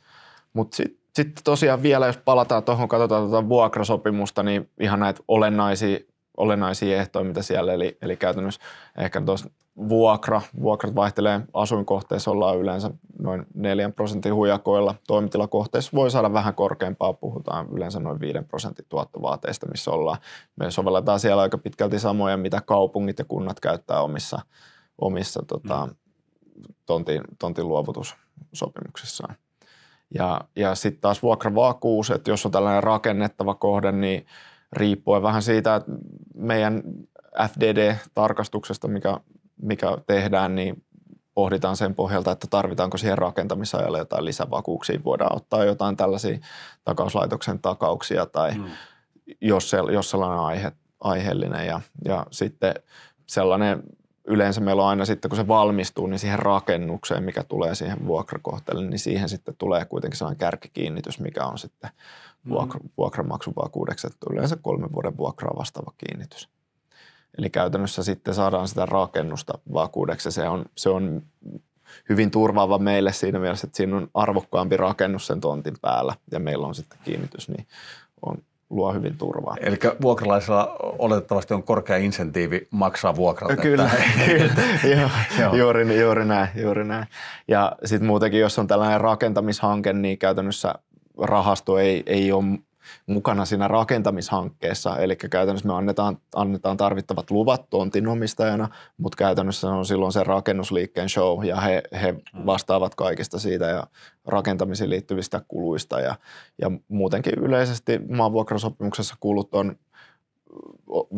Mutta sitten sit tosiaan vielä, jos palataan tuohon, katsotaan tuota vuokrasopimusta, niin ihan näitä olennaisia, olennaisia ehtoja, mitä siellä, eli, eli käytännössä ehkä tuossa vuokra. Vuokrat vaihtelee asuinkohteessa, ollaan yleensä noin 4 prosentin huijakoilla. Toimitilakohteessa voi saada vähän korkeampaa, puhutaan yleensä noin 5 prosentin tuottovaateista, missä ollaan. Me sovelletaan siellä aika pitkälti samoja, mitä kaupungit ja kunnat käyttää omissa, omissa tota, mm. tontin, tontin luovutussopimuksissaan. Ja, ja sitten taas vuokravakuus, että jos on tällainen rakennettava kohde, niin riippuen vähän siitä, että meidän FDD-tarkastuksesta, mikä mikä tehdään, niin pohditaan sen pohjalta, että tarvitaanko siihen rakentamisajalle jotain lisävakuuksia, voidaan ottaa jotain tällaisia takauslaitoksen takauksia tai mm. jos, se, jos sellainen aihe, aiheellinen ja, ja sitten sellainen yleensä meillä on aina sitten, kun se valmistuu, niin siihen rakennukseen, mikä tulee siihen vuokrakohteelle, niin siihen sitten tulee kuitenkin sellainen kärkikiinnitys, mikä on sitten vuokra, mm. vuokranmaksuvakuudeksi. Että yleensä kolmen vuoden vuokraa vastaava kiinnitys. Eli käytännössä sitten saadaan sitä rakennusta vakuudeksi. Se on, se on hyvin turvaava meille siinä mielessä, että siinä on arvokkaampi rakennus sen tontin päällä ja meillä on sitten kiinnitys, niin on, luo hyvin turvaa. Eli vuokralaisella oletettavasti on korkea insentiivi maksaa vuokrat. Kyllä, kyllä. <laughs> Joo, juuri, juuri näin. Juuri näin. Ja sitten muutenkin, jos on tällainen rakentamishanke, niin käytännössä rahasto ei, ei ole mukana siinä rakentamishankkeessa. Eli käytännössä me annetaan, annetaan tarvittavat luvat tontinomistajana, mutta käytännössä on silloin se rakennusliikkeen show ja he, he mm. vastaavat kaikista siitä ja rakentamiseen liittyvistä kuluista. Ja, ja muutenkin yleisesti maanvuokrasopimuksessa kulut on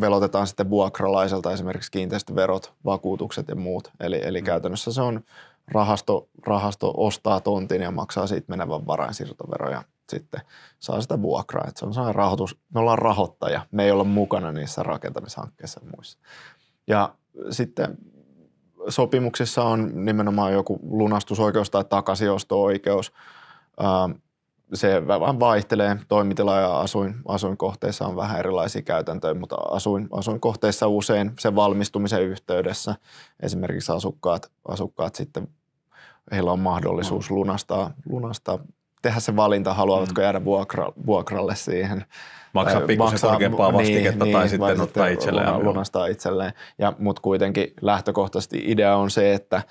velotetaan sitten vuokralaiselta esimerkiksi kiinteistöverot, vakuutukset ja muut. Eli, eli mm. käytännössä se on rahasto, rahasto ostaa tontin ja maksaa siitä menevän varainsiirtoveron ja sitten saa sitä vuokraa. Että se on sellainen rahoitus. Me ollaan rahoittaja, me ei olla mukana niissä rakentamishankkeissa ja muissa. Ja sitten sopimuksissa on nimenomaan joku lunastusoikeus tai takaisinosto-oikeus. Ähm, se vähän vaihtelee. Toimitila ja asuin, asuinkohteissa on vähän erilaisia käytäntöjä, mutta asuin, asuinkohteissa usein sen valmistumisen yhteydessä esimerkiksi asukkaat, asukkaat sitten heillä on mahdollisuus mm. lunastaa, lunastaa tehdä se valinta, haluavatko mm. jäädä vuokra, vuokralle siihen. Maksaa pikkusen korkeampaa niin, vastiketta niin, tai niin, sitten ottaa itselleen. lunastaa itselleen. Ja, mutta kuitenkin lähtökohtaisesti idea on se, että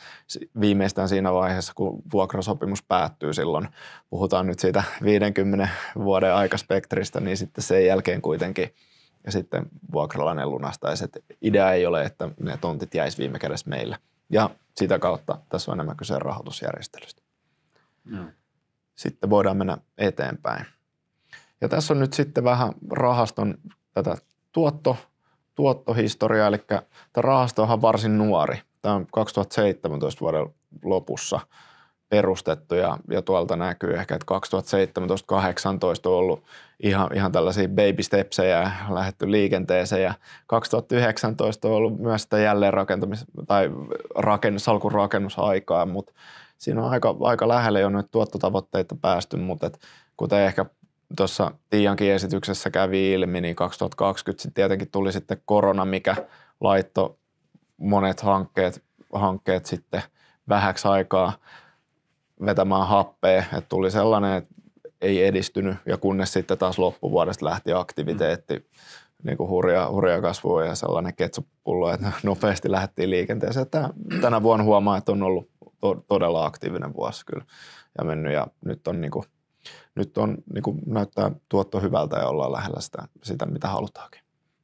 viimeistään siinä vaiheessa, kun vuokrasopimus päättyy silloin, puhutaan nyt siitä 50 vuoden aikaspektristä, niin sitten sen jälkeen kuitenkin ja sitten vuokralainen lunastaisi. että idea ei ole, että ne tontit jäisi viime kädessä meillä. Ja sitä kautta tässä on enemmän kyse rahoitusjärjestelystä. No sitten voidaan mennä eteenpäin. Ja tässä on nyt sitten vähän rahaston tätä tuotto, tuottohistoriaa, eli tämä rahasto on varsin nuori. Tämä on 2017 vuoden lopussa perustettu ja, ja tuolta näkyy ehkä, että 2017-2018 on ollut ihan, ihan tällaisia baby stepsejä lähetty liikenteeseen ja 2019 on ollut myös sitä jälleenrakentamis- tai rakennus, salkun rakennusaikaa, mutta siinä on aika, aika lähellä jo nyt tuottotavoitteita päästy, mutta et, kuten ehkä tuossa Tiiankin esityksessä kävi ilmi, niin 2020 sit tietenkin tuli sitten korona, mikä laitto monet hankkeet, hankkeet sitten vähäksi aikaa vetämään happea, että tuli sellainen, että ei edistynyt ja kunnes sitten taas loppuvuodesta lähti aktiviteetti mm. niin kuin hurja, hurja kasvua ja sellainen ketsupullo, että nopeasti lähti liikenteeseen. Tänä vuonna huomaa, että on ollut to, todella aktiivinen vuosi kyllä ja mennyt ja nyt on niin kuin, nyt on, niin kuin näyttää tuotto hyvältä ja ollaan lähellä sitä, sitä mitä halutaankin.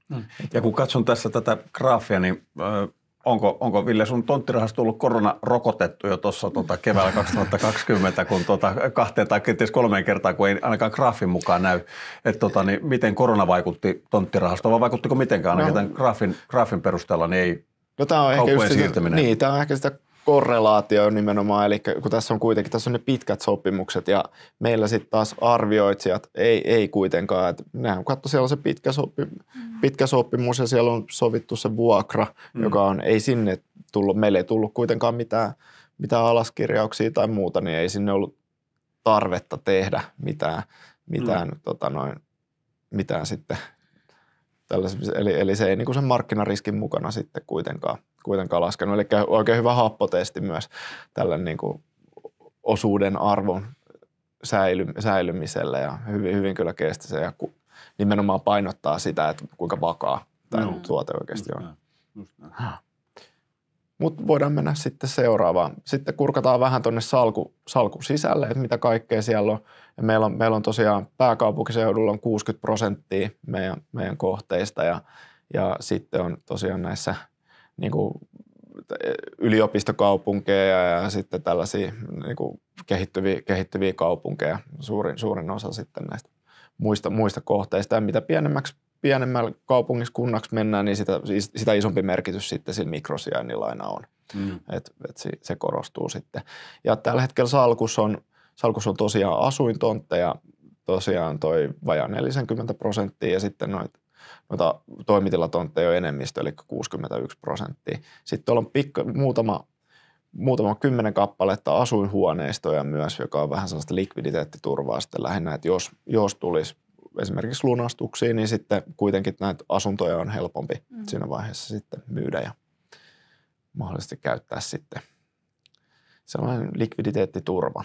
Mm. Ja kun katson tässä tätä graafia, niin ö, onko, onko Ville sun tonttirahasta ollut korona rokotettu jo tuossa tota, keväällä 2020, kun tota, kahteen tai kenties kolmeen kertaan, kun ei ainakaan graafin mukaan näy, että tota, niin miten korona vaikutti tonttirahastoon, vai vaikuttiko mitenkään, ainakin no. tämän graafin, graafin perusteella, niin ei No, tämä on ehkä just sitä, niin, tämä on ehkä sitä korrelaatio nimenomaan, eli kun tässä on kuitenkin, tässä on ne pitkät sopimukset ja meillä sitten taas arvioitsijat ei, ei kuitenkaan, että nehän katso siellä on se pitkä, sopi, mm. pitkä sopimus ja siellä on sovittu se vuokra, mm. joka on, ei sinne tullut, meille ei tullut kuitenkaan mitään, mitään alaskirjauksia tai muuta, niin ei sinne ollut tarvetta tehdä mitään, mitään, mm. tota noin, mitään sitten Eli, eli se ei niin sen markkinariskin mukana sitten kuitenkaan, kuitenkaan laskenut. Eli oikein hyvä happotesti myös tälle niin kuin osuuden arvon säily, säilymiselle ja hyvin, hyvin kyllä kesti se ja nimenomaan painottaa sitä, että kuinka vakaa tämä no. tuote oikeasti on. Just näin. Just näin. Mutta voidaan mennä sitten seuraavaan. Sitten kurkataan vähän tuonne salku, salku sisälle, että mitä kaikkea siellä on. Ja meillä, on meillä on tosiaan pääkaupunkiseudulla on 60 prosenttia meidän, meidän kohteista ja, ja sitten on tosiaan näissä niin kuin yliopistokaupunkeja ja sitten tällaisia niin kuin kehittyviä, kehittyviä kaupunkeja, suurin, suurin osa sitten näistä muista, muista kohteista. Ja mitä pienemmäksi pienemmällä kunnaksi mennään, niin sitä, siis sitä isompi merkitys sitten sillä mikrosijainnilla aina on. Mm. Et, et se, se korostuu sitten. Ja tällä hetkellä salkus on, salkus on tosiaan asuintontteja, tosiaan toi vajaa 40 prosenttia ja sitten noita noita toimitilatontteja on enemmistö, eli 61 prosenttia. Sitten tuolla on pikka, muutama, muutama kymmenen kappaletta asuinhuoneistoja myös, joka on vähän sellaista likviditeettiturvaa sitten lähinnä, että jos, jos tulisi – esimerkiksi lunastuksiin, niin sitten kuitenkin näitä asuntoja on helpompi mm. siinä vaiheessa sitten myydä ja mahdollisesti käyttää sitten sellainen likviditeettiturva.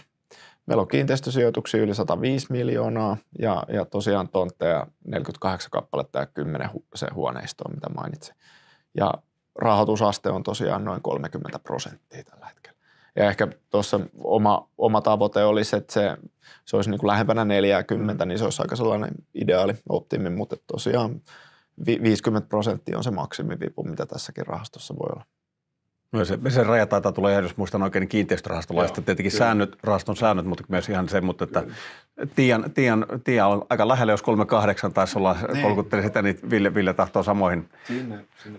Meillä on kiinteistösijoituksia yli 105 miljoonaa ja, ja tosiaan tontteja 48 kappaletta ja 10 hu- se huoneistoa, mitä mainitsin. Ja rahoitusaste on tosiaan noin 30 prosenttia tällä hetkellä. Ja ehkä tuossa oma, oma tavoite olisi, että se, se olisi niin kuin lähempänä 40, mm. niin se olisi aika sellainen ideaali optimi, mutta tosiaan 50 prosenttia on se maksimivipu, mitä tässäkin rahastossa voi olla. No se, se raja taitaa tulla ihan, jos muistan oikein, niin kiinteistörahastolaista. Joo, Tietenkin kyllä. säännöt, rahaston säännöt, mutta myös ihan se, mutta että tian, tian, tian on aika lähellä, jos 38 taisi olla, niin. kolkutteli sitä, niin Ville, Ville tahtoo samoihin, sinne, sinne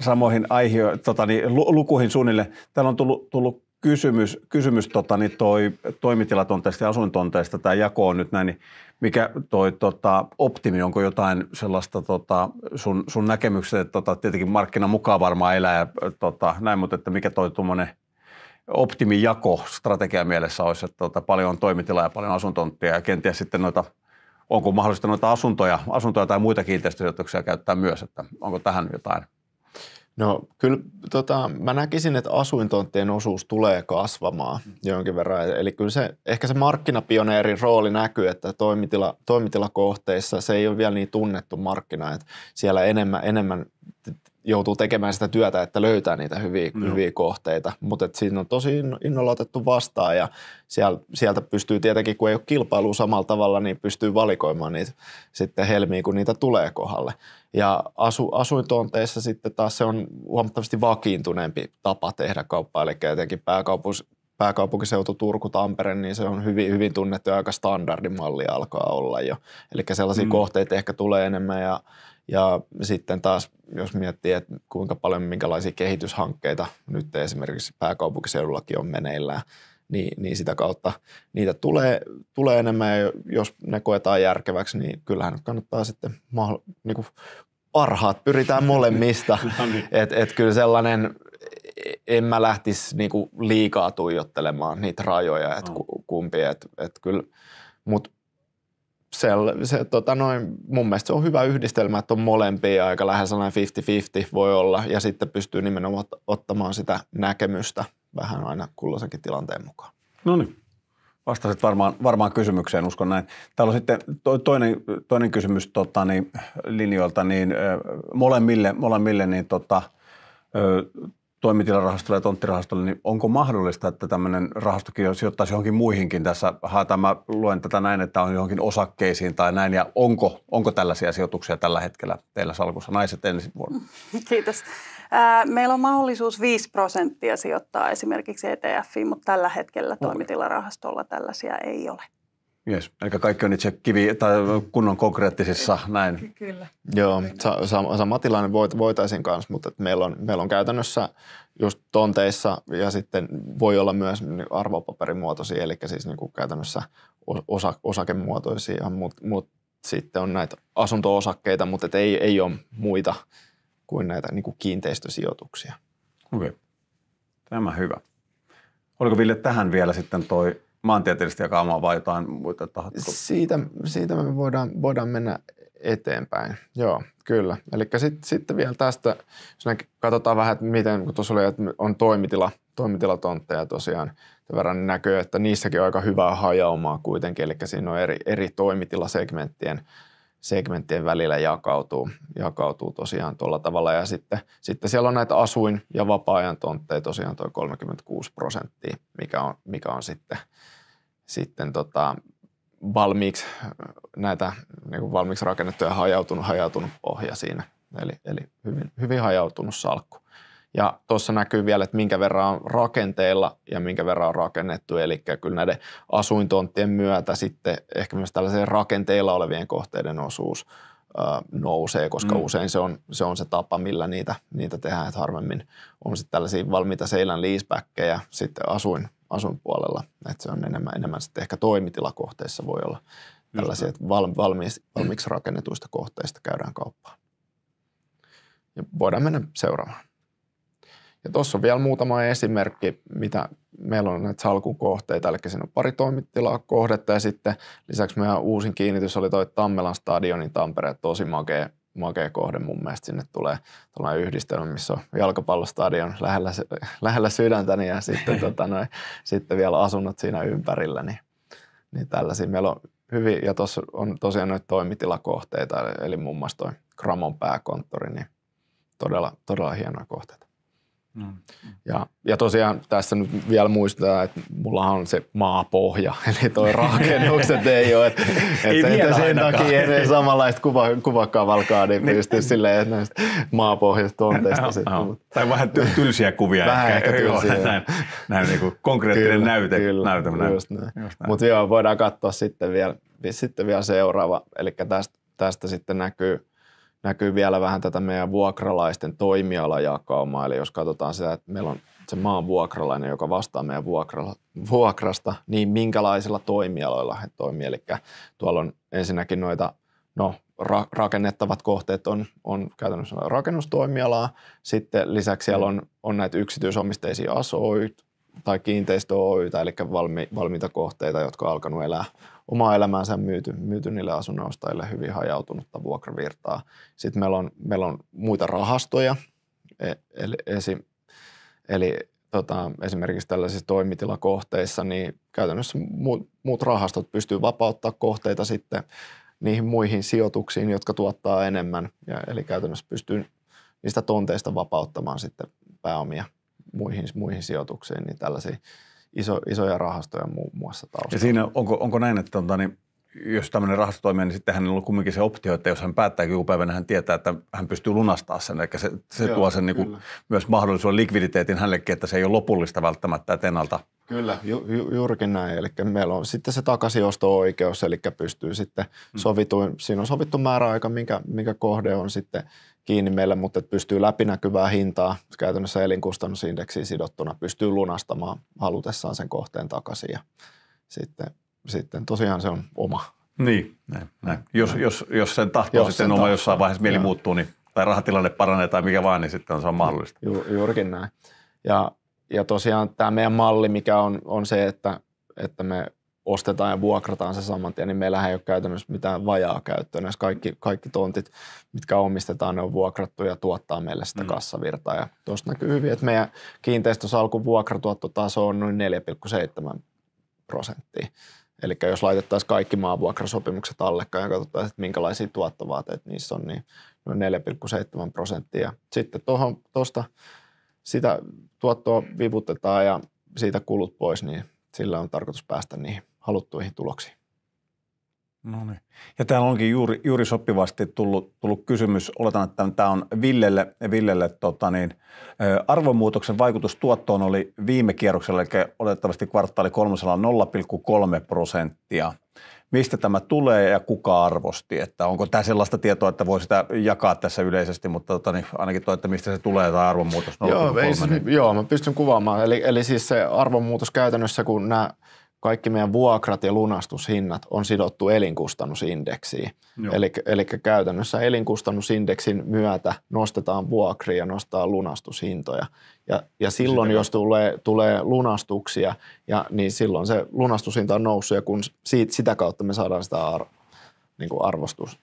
samoihin aihio, tota, niin, lukuihin suunnilleen. Täällä on tullut, tullut kysymys, kysymys tota, niin toi toimitilatonteista ja asuintonteista, tämä jako on nyt näin, niin mikä toi tota, optimi, onko jotain sellaista tota, sun, sun näkemykset, että tota, tietenkin markkina mukaan varmaan elää ja tota, näin, mutta että mikä toi tuommoinen optimijako strategia mielessä olisi, että tota, paljon on toimitilaa ja paljon asuntonttia ja kenties sitten noita onko mahdollista noita asuntoja, asuntoja tai muita kiinteistösijoituksia käyttää myös, että onko tähän jotain No kyllä tota, mä näkisin, että asuintonttien osuus tulee kasvamaan mm. jonkin verran. Eli kyllä se, ehkä se markkinapioneerin rooli näkyy, että toimitila, toimitilakohteissa se ei ole vielä niin tunnettu markkina, että siellä enemmän, enemmän joutuu tekemään sitä työtä, että löytää niitä hyviä, mm. hyviä kohteita. Mutta siinä on tosi innolla otettu vastaan ja siellä, sieltä pystyy tietenkin, kun ei ole kilpailu samalla tavalla, niin pystyy valikoimaan niitä sitten helmiä, kun niitä tulee kohdalle. Ja asu, asuintonteissa sitten taas se on huomattavasti vakiintuneempi tapa tehdä kauppaa, eli jotenkin pääkaupus, pääkaupunkiseutu Turku, Tampere, niin se on hyvin, hyvin tunnettu ja aika standardimalli alkaa olla jo. Eli sellaisia mm. kohteita ehkä tulee enemmän ja ja sitten taas, jos miettii, että kuinka paljon minkälaisia kehityshankkeita nyt esimerkiksi pääkaupunkiseudullakin on meneillään, niin, niin sitä kautta niitä tulee, tulee enemmän ja jos ne koetaan järkeväksi, niin kyllähän kannattaa sitten niin kuin parhaat, pyritään molemmista. <laughs> No niin. että et, kyllä sellainen, en mä lähtisi niin kuin liikaa tuijottelemaan niitä rajoja, että no. kumpi, että et kyllä, mutta se, se, tota noin, mun mielestä se on hyvä yhdistelmä, että on molempia aika lähes sellainen 50-50 voi olla ja sitten pystyy nimenomaan ottamaan sitä näkemystä vähän aina kulloisenkin tilanteen mukaan. No niin. Vastasit varmaan, varmaan kysymykseen, uskon näin. Täällä on sitten to, toinen, toinen kysymys tota, niin, linjoilta, niin molemmille, molemmille niin, tota, toimitilarahastolle ja tonttirahastolle, niin onko mahdollista, että tämmöinen rahastokin sijoittaisi johonkin muihinkin tässä? Haetaan, mä luen tätä näin, että on johonkin osakkeisiin tai näin, ja onko, onko tällaisia sijoituksia tällä hetkellä teillä salkussa naiset ensi vuonna? <laughs> Kiitos. Meillä on mahdollisuus 5 prosenttia sijoittaa esimerkiksi ETFiin, mutta tällä hetkellä toimitilarahastolla tällaisia ei ole. Yes. eli kaikki on nyt se kivi, tai kunnon konkreettisissa näin. Kyllä. Joo, sama, sama tilanne voit, voitaisiin kanssa, mutta meillä on, meillä on käytännössä just tonteissa ja sitten voi olla myös arvopaperimuotoisia, eli siis niin kuin käytännössä osa, osakemuotoisia, mutta mut sitten on näitä asunto-osakkeita, mutta et ei, ei ole muita kuin näitä niin kuin kiinteistösijoituksia. Okei, okay. tämä hyvä. Oliko Ville tähän vielä sitten toi maantieteellistä jakaumaa vai jotain muita tahoja? Siitä, siitä me voidaan, voidaan mennä eteenpäin. Joo, kyllä. Eli sitten sit vielä tästä, jos katsotaan vähän, että miten, kun tuossa oli, että on toimitila, toimitilatontteja tosiaan, sen verran niin näkyy, että niissäkin on aika hyvää hajaumaa kuitenkin, eli siinä on eri, eri toimitilasegmenttien segmenttien välillä jakautuu, jakautuu tosiaan tuolla tavalla. Ja sitten, sitten siellä on näitä asuin- ja vapaa-ajan tontteja tosiaan tuo 36 prosenttia, mikä on, mikä on sitten, sitten tota, valmiiksi äh, näitä niin valmiiksi rakennettuja hajautunut, hajautunut pohja siinä. Eli, eli hyvin, hyvin hajautunut salkku. Ja tuossa näkyy vielä, että minkä verran on rakenteilla ja minkä verran on rakennettu. Eli kyllä näiden asuintonttien myötä sitten ehkä myös tällaisen rakenteilla olevien kohteiden osuus nousee, koska mm. usein se on, se on se tapa, millä niitä, niitä tehdään, että harvemmin on sitten tällaisia valmiita seilän liispäkkejä sitten asuin, asuinpuolella, että se on enemmän, enemmän sitten ehkä toimitilakohteissa voi olla tällaisia, että valmi, valmiiksi, valmiiksi rakennetuista kohteista käydään kauppaa. Ja voidaan mennä seuraavaan. Ja tuossa on vielä muutama esimerkki, mitä meillä on näitä salkun kohteita, eli siinä on pari toimittilaa kohdetta ja sitten lisäksi meidän uusin kiinnitys oli toi Tammelan stadionin Tampere, tosi makea, makea kohde mun mielestä sinne tulee tällainen yhdistelmä, missä on jalkapallostadion lähellä, lähellä sydäntäni niin ja sitten, <laughs> tota noin, sitten vielä asunnot siinä ympärillä, niin, niin tällaisia meillä on hyvin, ja tuossa on tosiaan noita toimitilakohteita, eli muun muassa toi Kramon pääkonttori, niin todella, todella hienoja kohteita. Mm. Ja, ja tosiaan tässä nyt vielä muistaa, että mulla on se maapohja, <laughs> eli toi rakennukset ei ole. Et, et ei sen, vielä sen takia ei samanlaista kuva, kuvakavalkaa, niin pysty silleen, että näistä maapohjista, tonteista. No, sitten, no. Mutta. Tai vähän tylsiä kuvia. Vähän ehkä, ehkä tylsiä. Joo, näin, näin niin kuin konkreettinen kyllä, näyte. Kyllä, näytä, näyte. Just näin. näin. Mutta joo, voidaan katsoa sitten vielä, sitten vielä seuraava. Eli tästä, tästä sitten näkyy – näkyy vielä vähän tätä meidän vuokralaisten toimialajakaumaa. Eli jos katsotaan sitä, että meillä on se maan vuokralainen, joka vastaa meidän vuokrala, vuokrasta, niin minkälaisilla toimialoilla he toimii. Eli tuolla on ensinnäkin noita, no ra- rakennettavat kohteet on, on käytännössä rakennustoimialaa. Sitten lisäksi siellä on, on näitä yksityisomisteisia asoita tai kiinteistö eli valmi, valmiita kohteita, jotka on alkanut elää omaa elämäänsä myyty, myyty niille asunnonostajille hyvin hajautunutta vuokravirtaa. Sitten meillä on, meillä on muita rahastoja, e, eli, eli, eli tota, esimerkiksi tällaisissa toimitilakohteissa, niin käytännössä muut, muut rahastot pystyy vapauttamaan kohteita sitten niihin muihin sijoituksiin, jotka tuottaa enemmän. Ja, eli käytännössä pystyy niistä tonteista vapauttamaan sitten pääomia muihin, muihin sijoituksiin, niin tällaisia iso, isoja rahastoja muun muassa taustalla. Ja siinä onko, onko näin, että on tota, niin jos tämmöinen rahasto toimii, niin sitten hänellä on kumminkin se optio, että jos hän päättää joku päivänä, niin hän tietää, että hän pystyy lunastamaan sen. Eli se, se Joo, tuo sen niin kuin, myös mahdollisuuden likviditeetin hänellekin, että se ei ole lopullista välttämättä, että ennalta. Kyllä, ju, ju, juurikin näin. Eli meillä on sitten se takaisinosto-oikeus, eli pystyy sitten mm. sovituin, hmm. siinä on sovittu määräaika, minkä, minkä kohde on sitten – kiinni meille, mutta pystyy läpinäkyvää hintaa, käytännössä elinkustannusindeksiin sidottuna, pystyy lunastamaan halutessaan sen kohteen takaisin ja sitten, sitten tosiaan se on oma. Niin, näin, näin. Jos, näin. jos, jos sen tahto jos sitten sen oma tahto. jossain vaiheessa mieli ja. muuttuu, niin, tai rahatilanne paranee tai mikä vaan, niin sitten on se on mahdollista. Ju, juurikin näin. Ja, ja tosiaan tämä meidän malli, mikä on, on se, että, että me ostetaan ja vuokrataan se saman tien, niin meillähän ei ole käytännössä mitään vajaa käyttöä. kaikki, kaikki tontit, mitkä omistetaan, ne on vuokrattu ja tuottaa meille sitä mm. kassavirtaa. Ja tuossa näkyy hyvin, että meidän kiinteistösalkun vuokratuottotaso on noin 4,7 prosenttia. Eli jos laitettaisiin kaikki maavuokrasopimukset allekkain ja katsotaan, että minkälaisia tuottovaateita niissä on, niin noin 4,7 prosenttia. Sitten tuosta sitä tuottoa vivutetaan ja siitä kulut pois, niin sillä on tarkoitus päästä niihin haluttuihin tuloksiin. No niin. Ja täällä onkin juuri, juuri sopivasti tullut, tullut kysymys. Oletan, että tämä on Villelle. Villelle tota niin, arvomuutoksen vaikutus tuottoon oli viime kierroksella, eli oletettavasti kvartaali kolmosella 0,3 prosenttia. Mistä tämä tulee ja kuka arvosti? Että onko tämä sellaista tietoa, että voi sitä jakaa tässä yleisesti, mutta tota niin, ainakin tuo, että mistä se tulee tämä arvonmuutos 0,3? Joo, ei, niin. joo mä pystyn kuvaamaan. Eli, eli siis se arvonmuutos käytännössä, kun nämä – kaikki meidän vuokrat ja lunastushinnat on sidottu elinkustannusindeksiin. Eli, eli käytännössä elinkustannusindeksin myötä nostetaan vuokria ja nostaa lunastushintoja. Ja, ja silloin, Sitä jos tulee, tulee lunastuksia, ja, niin silloin se lunastushinta on noussut, ja kun siitä, sitä kautta me saadaan sitä ar, niin kuin arvostus.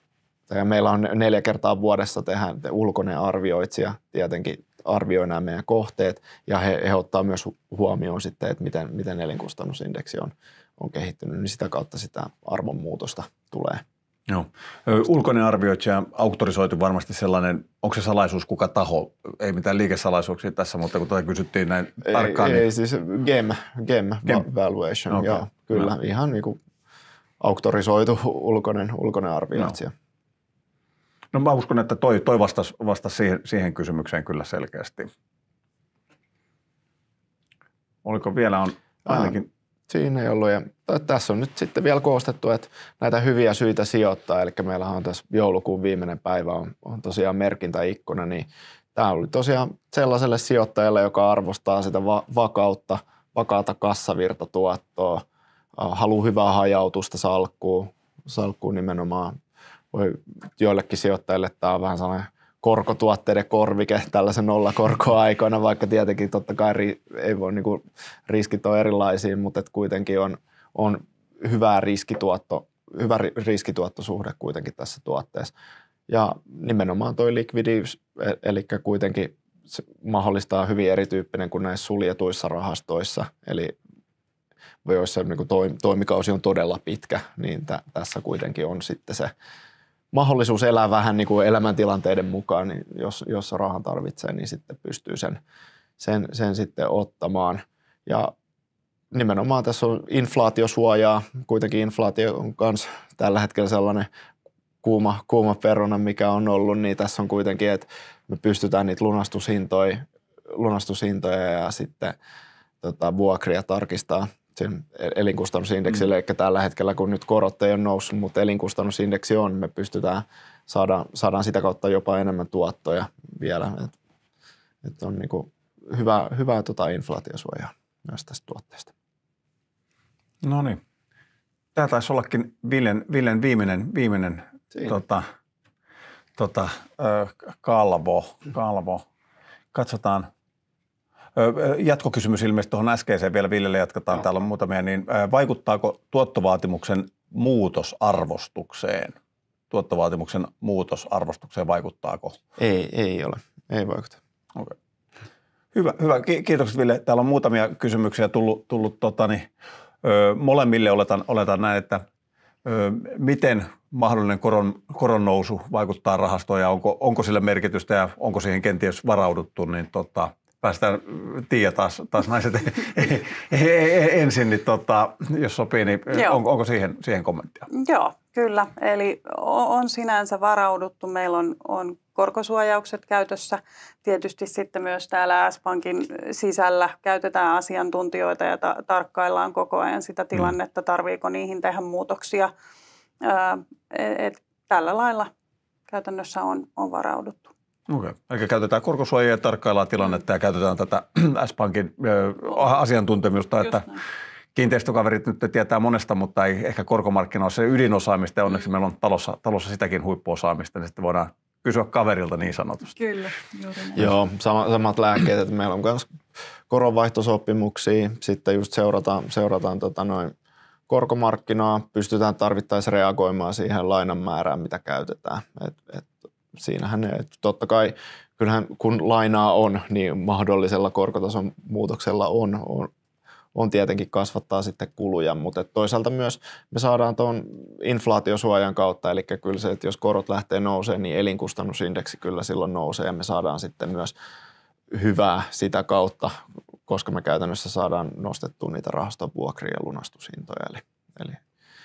Ja meillä on neljä kertaa vuodessa tehdään ulkoinen arvioitsija tietenkin arvioi nämä meidän kohteet ja he, he ottaa myös huomioon sitten, että miten, miten elinkustannusindeksi on, on kehittynyt, niin sitä kautta sitä arvonmuutosta tulee. Joo. Ulkoinen arvioitsija auktorisoitu varmasti sellainen, onko se salaisuus kuka taho? Ei mitään liikesalaisuuksia tässä, mutta kun tätä kysyttiin näin ei, tarkkaan. Ei, niin... siis GEM, GEM, GEM. valuation, okay. joo, kyllä, no. ihan niin kuin auktorisoitu ulkoinen, ulkoinen arvioitsija. No. No mä uskon, että toi, toi vastasi, vastasi siihen, siihen kysymykseen kyllä selkeästi. Oliko vielä on ainakin... Ah, siinä ei ollut. Ja tässä on nyt sitten vielä koostettu, että näitä hyviä syitä sijoittaa. Eli meillä on tässä joulukuun viimeinen päivä on, on tosiaan merkintäikkuna, niin tämä oli tosiaan sellaiselle sijoittajalle, joka arvostaa sitä va- vakautta, vakaata kassavirtatuottoa, haluaa hyvää hajautusta salkkuun, salkkuun nimenomaan voi joillekin sijoittajille tämä on vähän sellainen korkotuotteiden korvike tällaisen nollakorkoaikoina, vaikka tietenkin totta kai ri, ei voi, niin kuin, riskit on erilaisia, mutta et kuitenkin on, on hyvä, riskituotto, hyvä riskituottosuhde kuitenkin tässä tuotteessa. Ja nimenomaan tuo likvidiys, e-, eli kuitenkin se mahdollistaa hyvin erityyppinen kuin näissä suljetuissa rahastoissa, eli joissa niin kuin toimikausi on todella pitkä, niin t- tässä kuitenkin on sitten se mahdollisuus elää vähän niin kuin elämäntilanteiden mukaan, niin jos, jos rahan tarvitsee, niin sitten pystyy sen, sen, sen sitten ottamaan. Ja nimenomaan tässä on inflaatiosuojaa. Kuitenkin inflaatio on myös tällä hetkellä sellainen kuuma, kuuma peruna, mikä on ollut, niin tässä on kuitenkin, että me pystytään niitä lunastushintoja, lunastushintoja ja sitten tota, vuokria tarkistaa sen elinkustannusindeksille, mm. eli tällä hetkellä kun nyt korot ei ole noussut, mutta elinkustannusindeksi on, me pystytään, saada saadaan sitä kautta jopa enemmän tuottoja vielä. että et on niinku hyvä, hyvää tota inflaatiosuojaa myös tästä tuotteesta. No niin. Tämä taisi ollakin Villen, Villen viimeinen, viimeinen tota, tota, kalvo, kalvo. Katsotaan – Jatkokysymys ilmeisesti tuohon äskeiseen vielä Ville jatketaan, no. täällä on muutamia, niin vaikuttaako tuottovaatimuksen muutos arvostukseen? Tuottovaatimuksen muutos arvostukseen vaikuttaako? Ei, ei ole, ei vaikuta. Okay. Hyvä, hyvä. Kiitokset Ville. Täällä on muutamia kysymyksiä tullut, tullut totani, niin, ö, molemmille oletan, oletan näin, että ö, miten mahdollinen koron, koron nousu vaikuttaa rahastoon ja onko, onko sillä merkitystä ja onko siihen kenties varauduttu, niin tota, päästään mm, Tiia taas, taas naiset <laughs> ensin, niin tota, jos sopii, niin on, onko siihen, siihen kommenttia? Joo, kyllä. Eli on sinänsä varauduttu. Meillä on, on korkosuojaukset käytössä. Tietysti sitten myös täällä S-Pankin sisällä käytetään asiantuntijoita ja ta- tarkkaillaan koko ajan sitä mm. tilannetta, tarviiko niihin tehdä muutoksia. Ää, et, et, tällä lailla käytännössä on, on varauduttu. Okay. Eli käytetään korkosuojia ja tarkkaillaan tilannetta ja käytetään tätä <clears throat> S-Pankin asiantuntemusta, että kiinteistökaverit nyt tietää monesta, mutta ei ehkä korkomarkkina ole se ydinosaamista ja onneksi mm. meillä on talossa, talossa sitäkin huippuosaamista, niin sitten voidaan kysyä kaverilta niin sanotusti. Kyllä. Joo, sama, samat lääkkeet, että meillä on myös koronvaihtosopimuksia, sitten just seurataan, seurataan tota noin korkomarkkinaa, pystytään tarvittaessa reagoimaan siihen lainan määrään, mitä käytetään. Et, et siinähän ne, että totta kai kyllähän kun lainaa on, niin mahdollisella korkotason muutoksella on, on, on tietenkin kasvattaa sitten kuluja, mutta toisaalta myös me saadaan tuon inflaatiosuojan kautta, eli kyllä se, että jos korot lähtee nousemaan, niin elinkustannusindeksi kyllä silloin nousee ja me saadaan sitten myös hyvää sitä kautta, koska me käytännössä saadaan nostettua niitä rahastovuokria ja lunastushintoja, eli, eli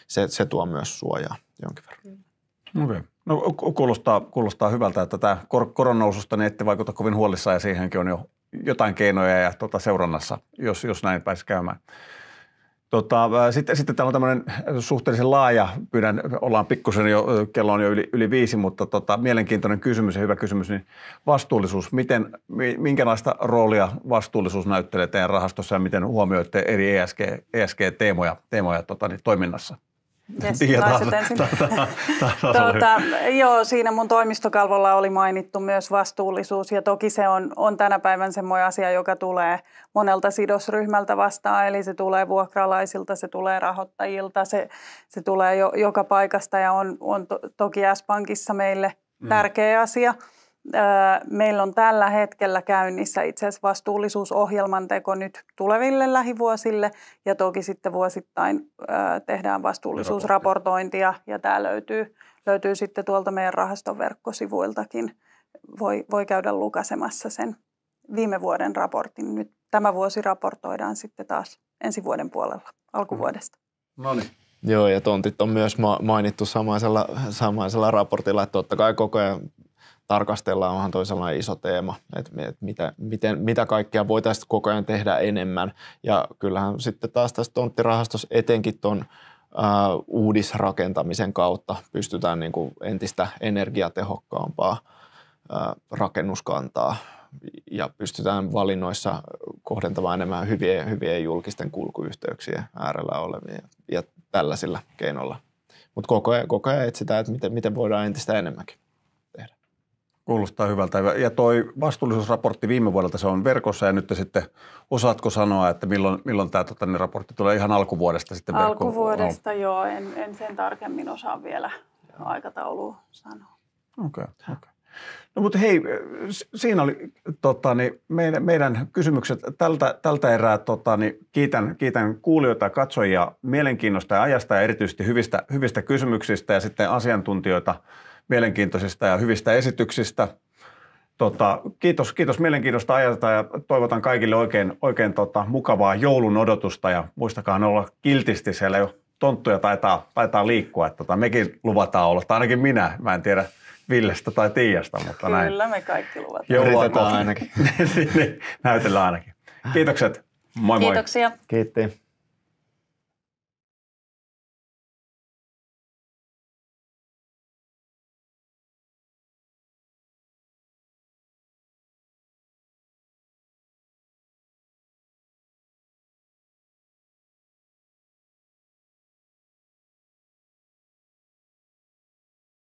se, se tuo myös suojaa jonkin verran. Okei. Okay. No kuulostaa, kuulostaa hyvältä, että tämä kor- koronoususta niin ette vaikuta kovin huolissaan ja siihenkin on jo jotain keinoja ja tuota, seurannassa, jos, jos näin pääsi käymään. Tota, sitten, sitten täällä on tämmöinen suhteellisen laaja, pyydän, ollaan pikkusen jo, kello on jo yli, yli viisi, mutta tota, mielenkiintoinen kysymys ja hyvä kysymys, niin vastuullisuus. Miten, minkälaista roolia vastuullisuus näyttelee teidän rahastossa ja miten huomioitte eri ESG, ESG-teemoja teemoja, tota, niin, toiminnassa? Yes, tuota, joo, siinä mun toimistokalvolla oli mainittu myös vastuullisuus ja toki se on, on tänä päivän semmoinen asia, joka tulee monelta sidosryhmältä vastaan. Eli se tulee vuokralaisilta, se tulee rahoittajilta, se, se tulee jo, joka paikasta ja on, on to, toki S-Pankissa meille mm. tärkeä asia – Äh, meillä on tällä hetkellä käynnissä itse asiassa vastuullisuusohjelman teko nyt tuleville lähivuosille ja toki sitten vuosittain äh, tehdään vastuullisuusraportointia ja tämä löytyy, löytyy sitten tuolta meidän rahaston verkkosivuiltakin. Voi, voi käydä lukasemassa sen viime vuoden raportin. Nyt tämä vuosi raportoidaan sitten taas ensi vuoden puolella alkuvuodesta. Mm. No niin. Joo, ja tontit on myös mainittu samaisella, samaisella raportilla, että totta kai koko ajan tarkastellaan, onhan toisella iso teema, että, et mitä, miten, mitä kaikkea voitaisiin koko ajan tehdä enemmän. Ja kyllähän sitten taas tässä tonttirahastossa etenkin tuon uudisrakentamisen kautta pystytään niin kuin entistä energiatehokkaampaa ää, rakennuskantaa ja pystytään valinnoissa kohdentamaan enemmän hyvien, hyvien julkisten kulkuyhteyksien äärellä olevia ja tällaisilla keinoilla. Mutta koko koko ajan etsitään, että miten, miten voidaan entistä enemmänkin. Kuulostaa hyvältä. Ja toi vastuullisuusraportti viime vuodelta, se on verkossa ja nyt sitten osaatko sanoa, että milloin, milloin tämä tota, niin raportti tulee ihan alkuvuodesta sitten verkkoon? Alkuvuodesta no. joo, en, en sen tarkemmin osaa vielä aikataulua sanoa. Okei, okay, okay. No mutta hei, siinä oli tota, niin meidän, meidän kysymykset tältä, tältä erää. Tota, niin kiitän, kiitän kuulijoita ja katsojia mielenkiinnosta ja ajasta ja erityisesti hyvistä, hyvistä kysymyksistä ja sitten asiantuntijoita – mielenkiintoisista ja hyvistä esityksistä. Tota, kiitos, kiitos mielenkiintoista ajalta ja toivotan kaikille oikein, oikein tota, mukavaa joulun odotusta ja muistakaa olla kiltisti siellä jo tonttuja taitaa, taitaa liikkua. Että tota, mekin luvataan olla, tai ainakin minä, mä en tiedä Villestä tai Tiiasta, mutta näin. Kyllä me kaikki luvataan. Joulua ainakin. <laughs> Niin, niin, niin, näytellään ainakin. Kiitokset. Moi moi. Kiitoksia. Kiitti.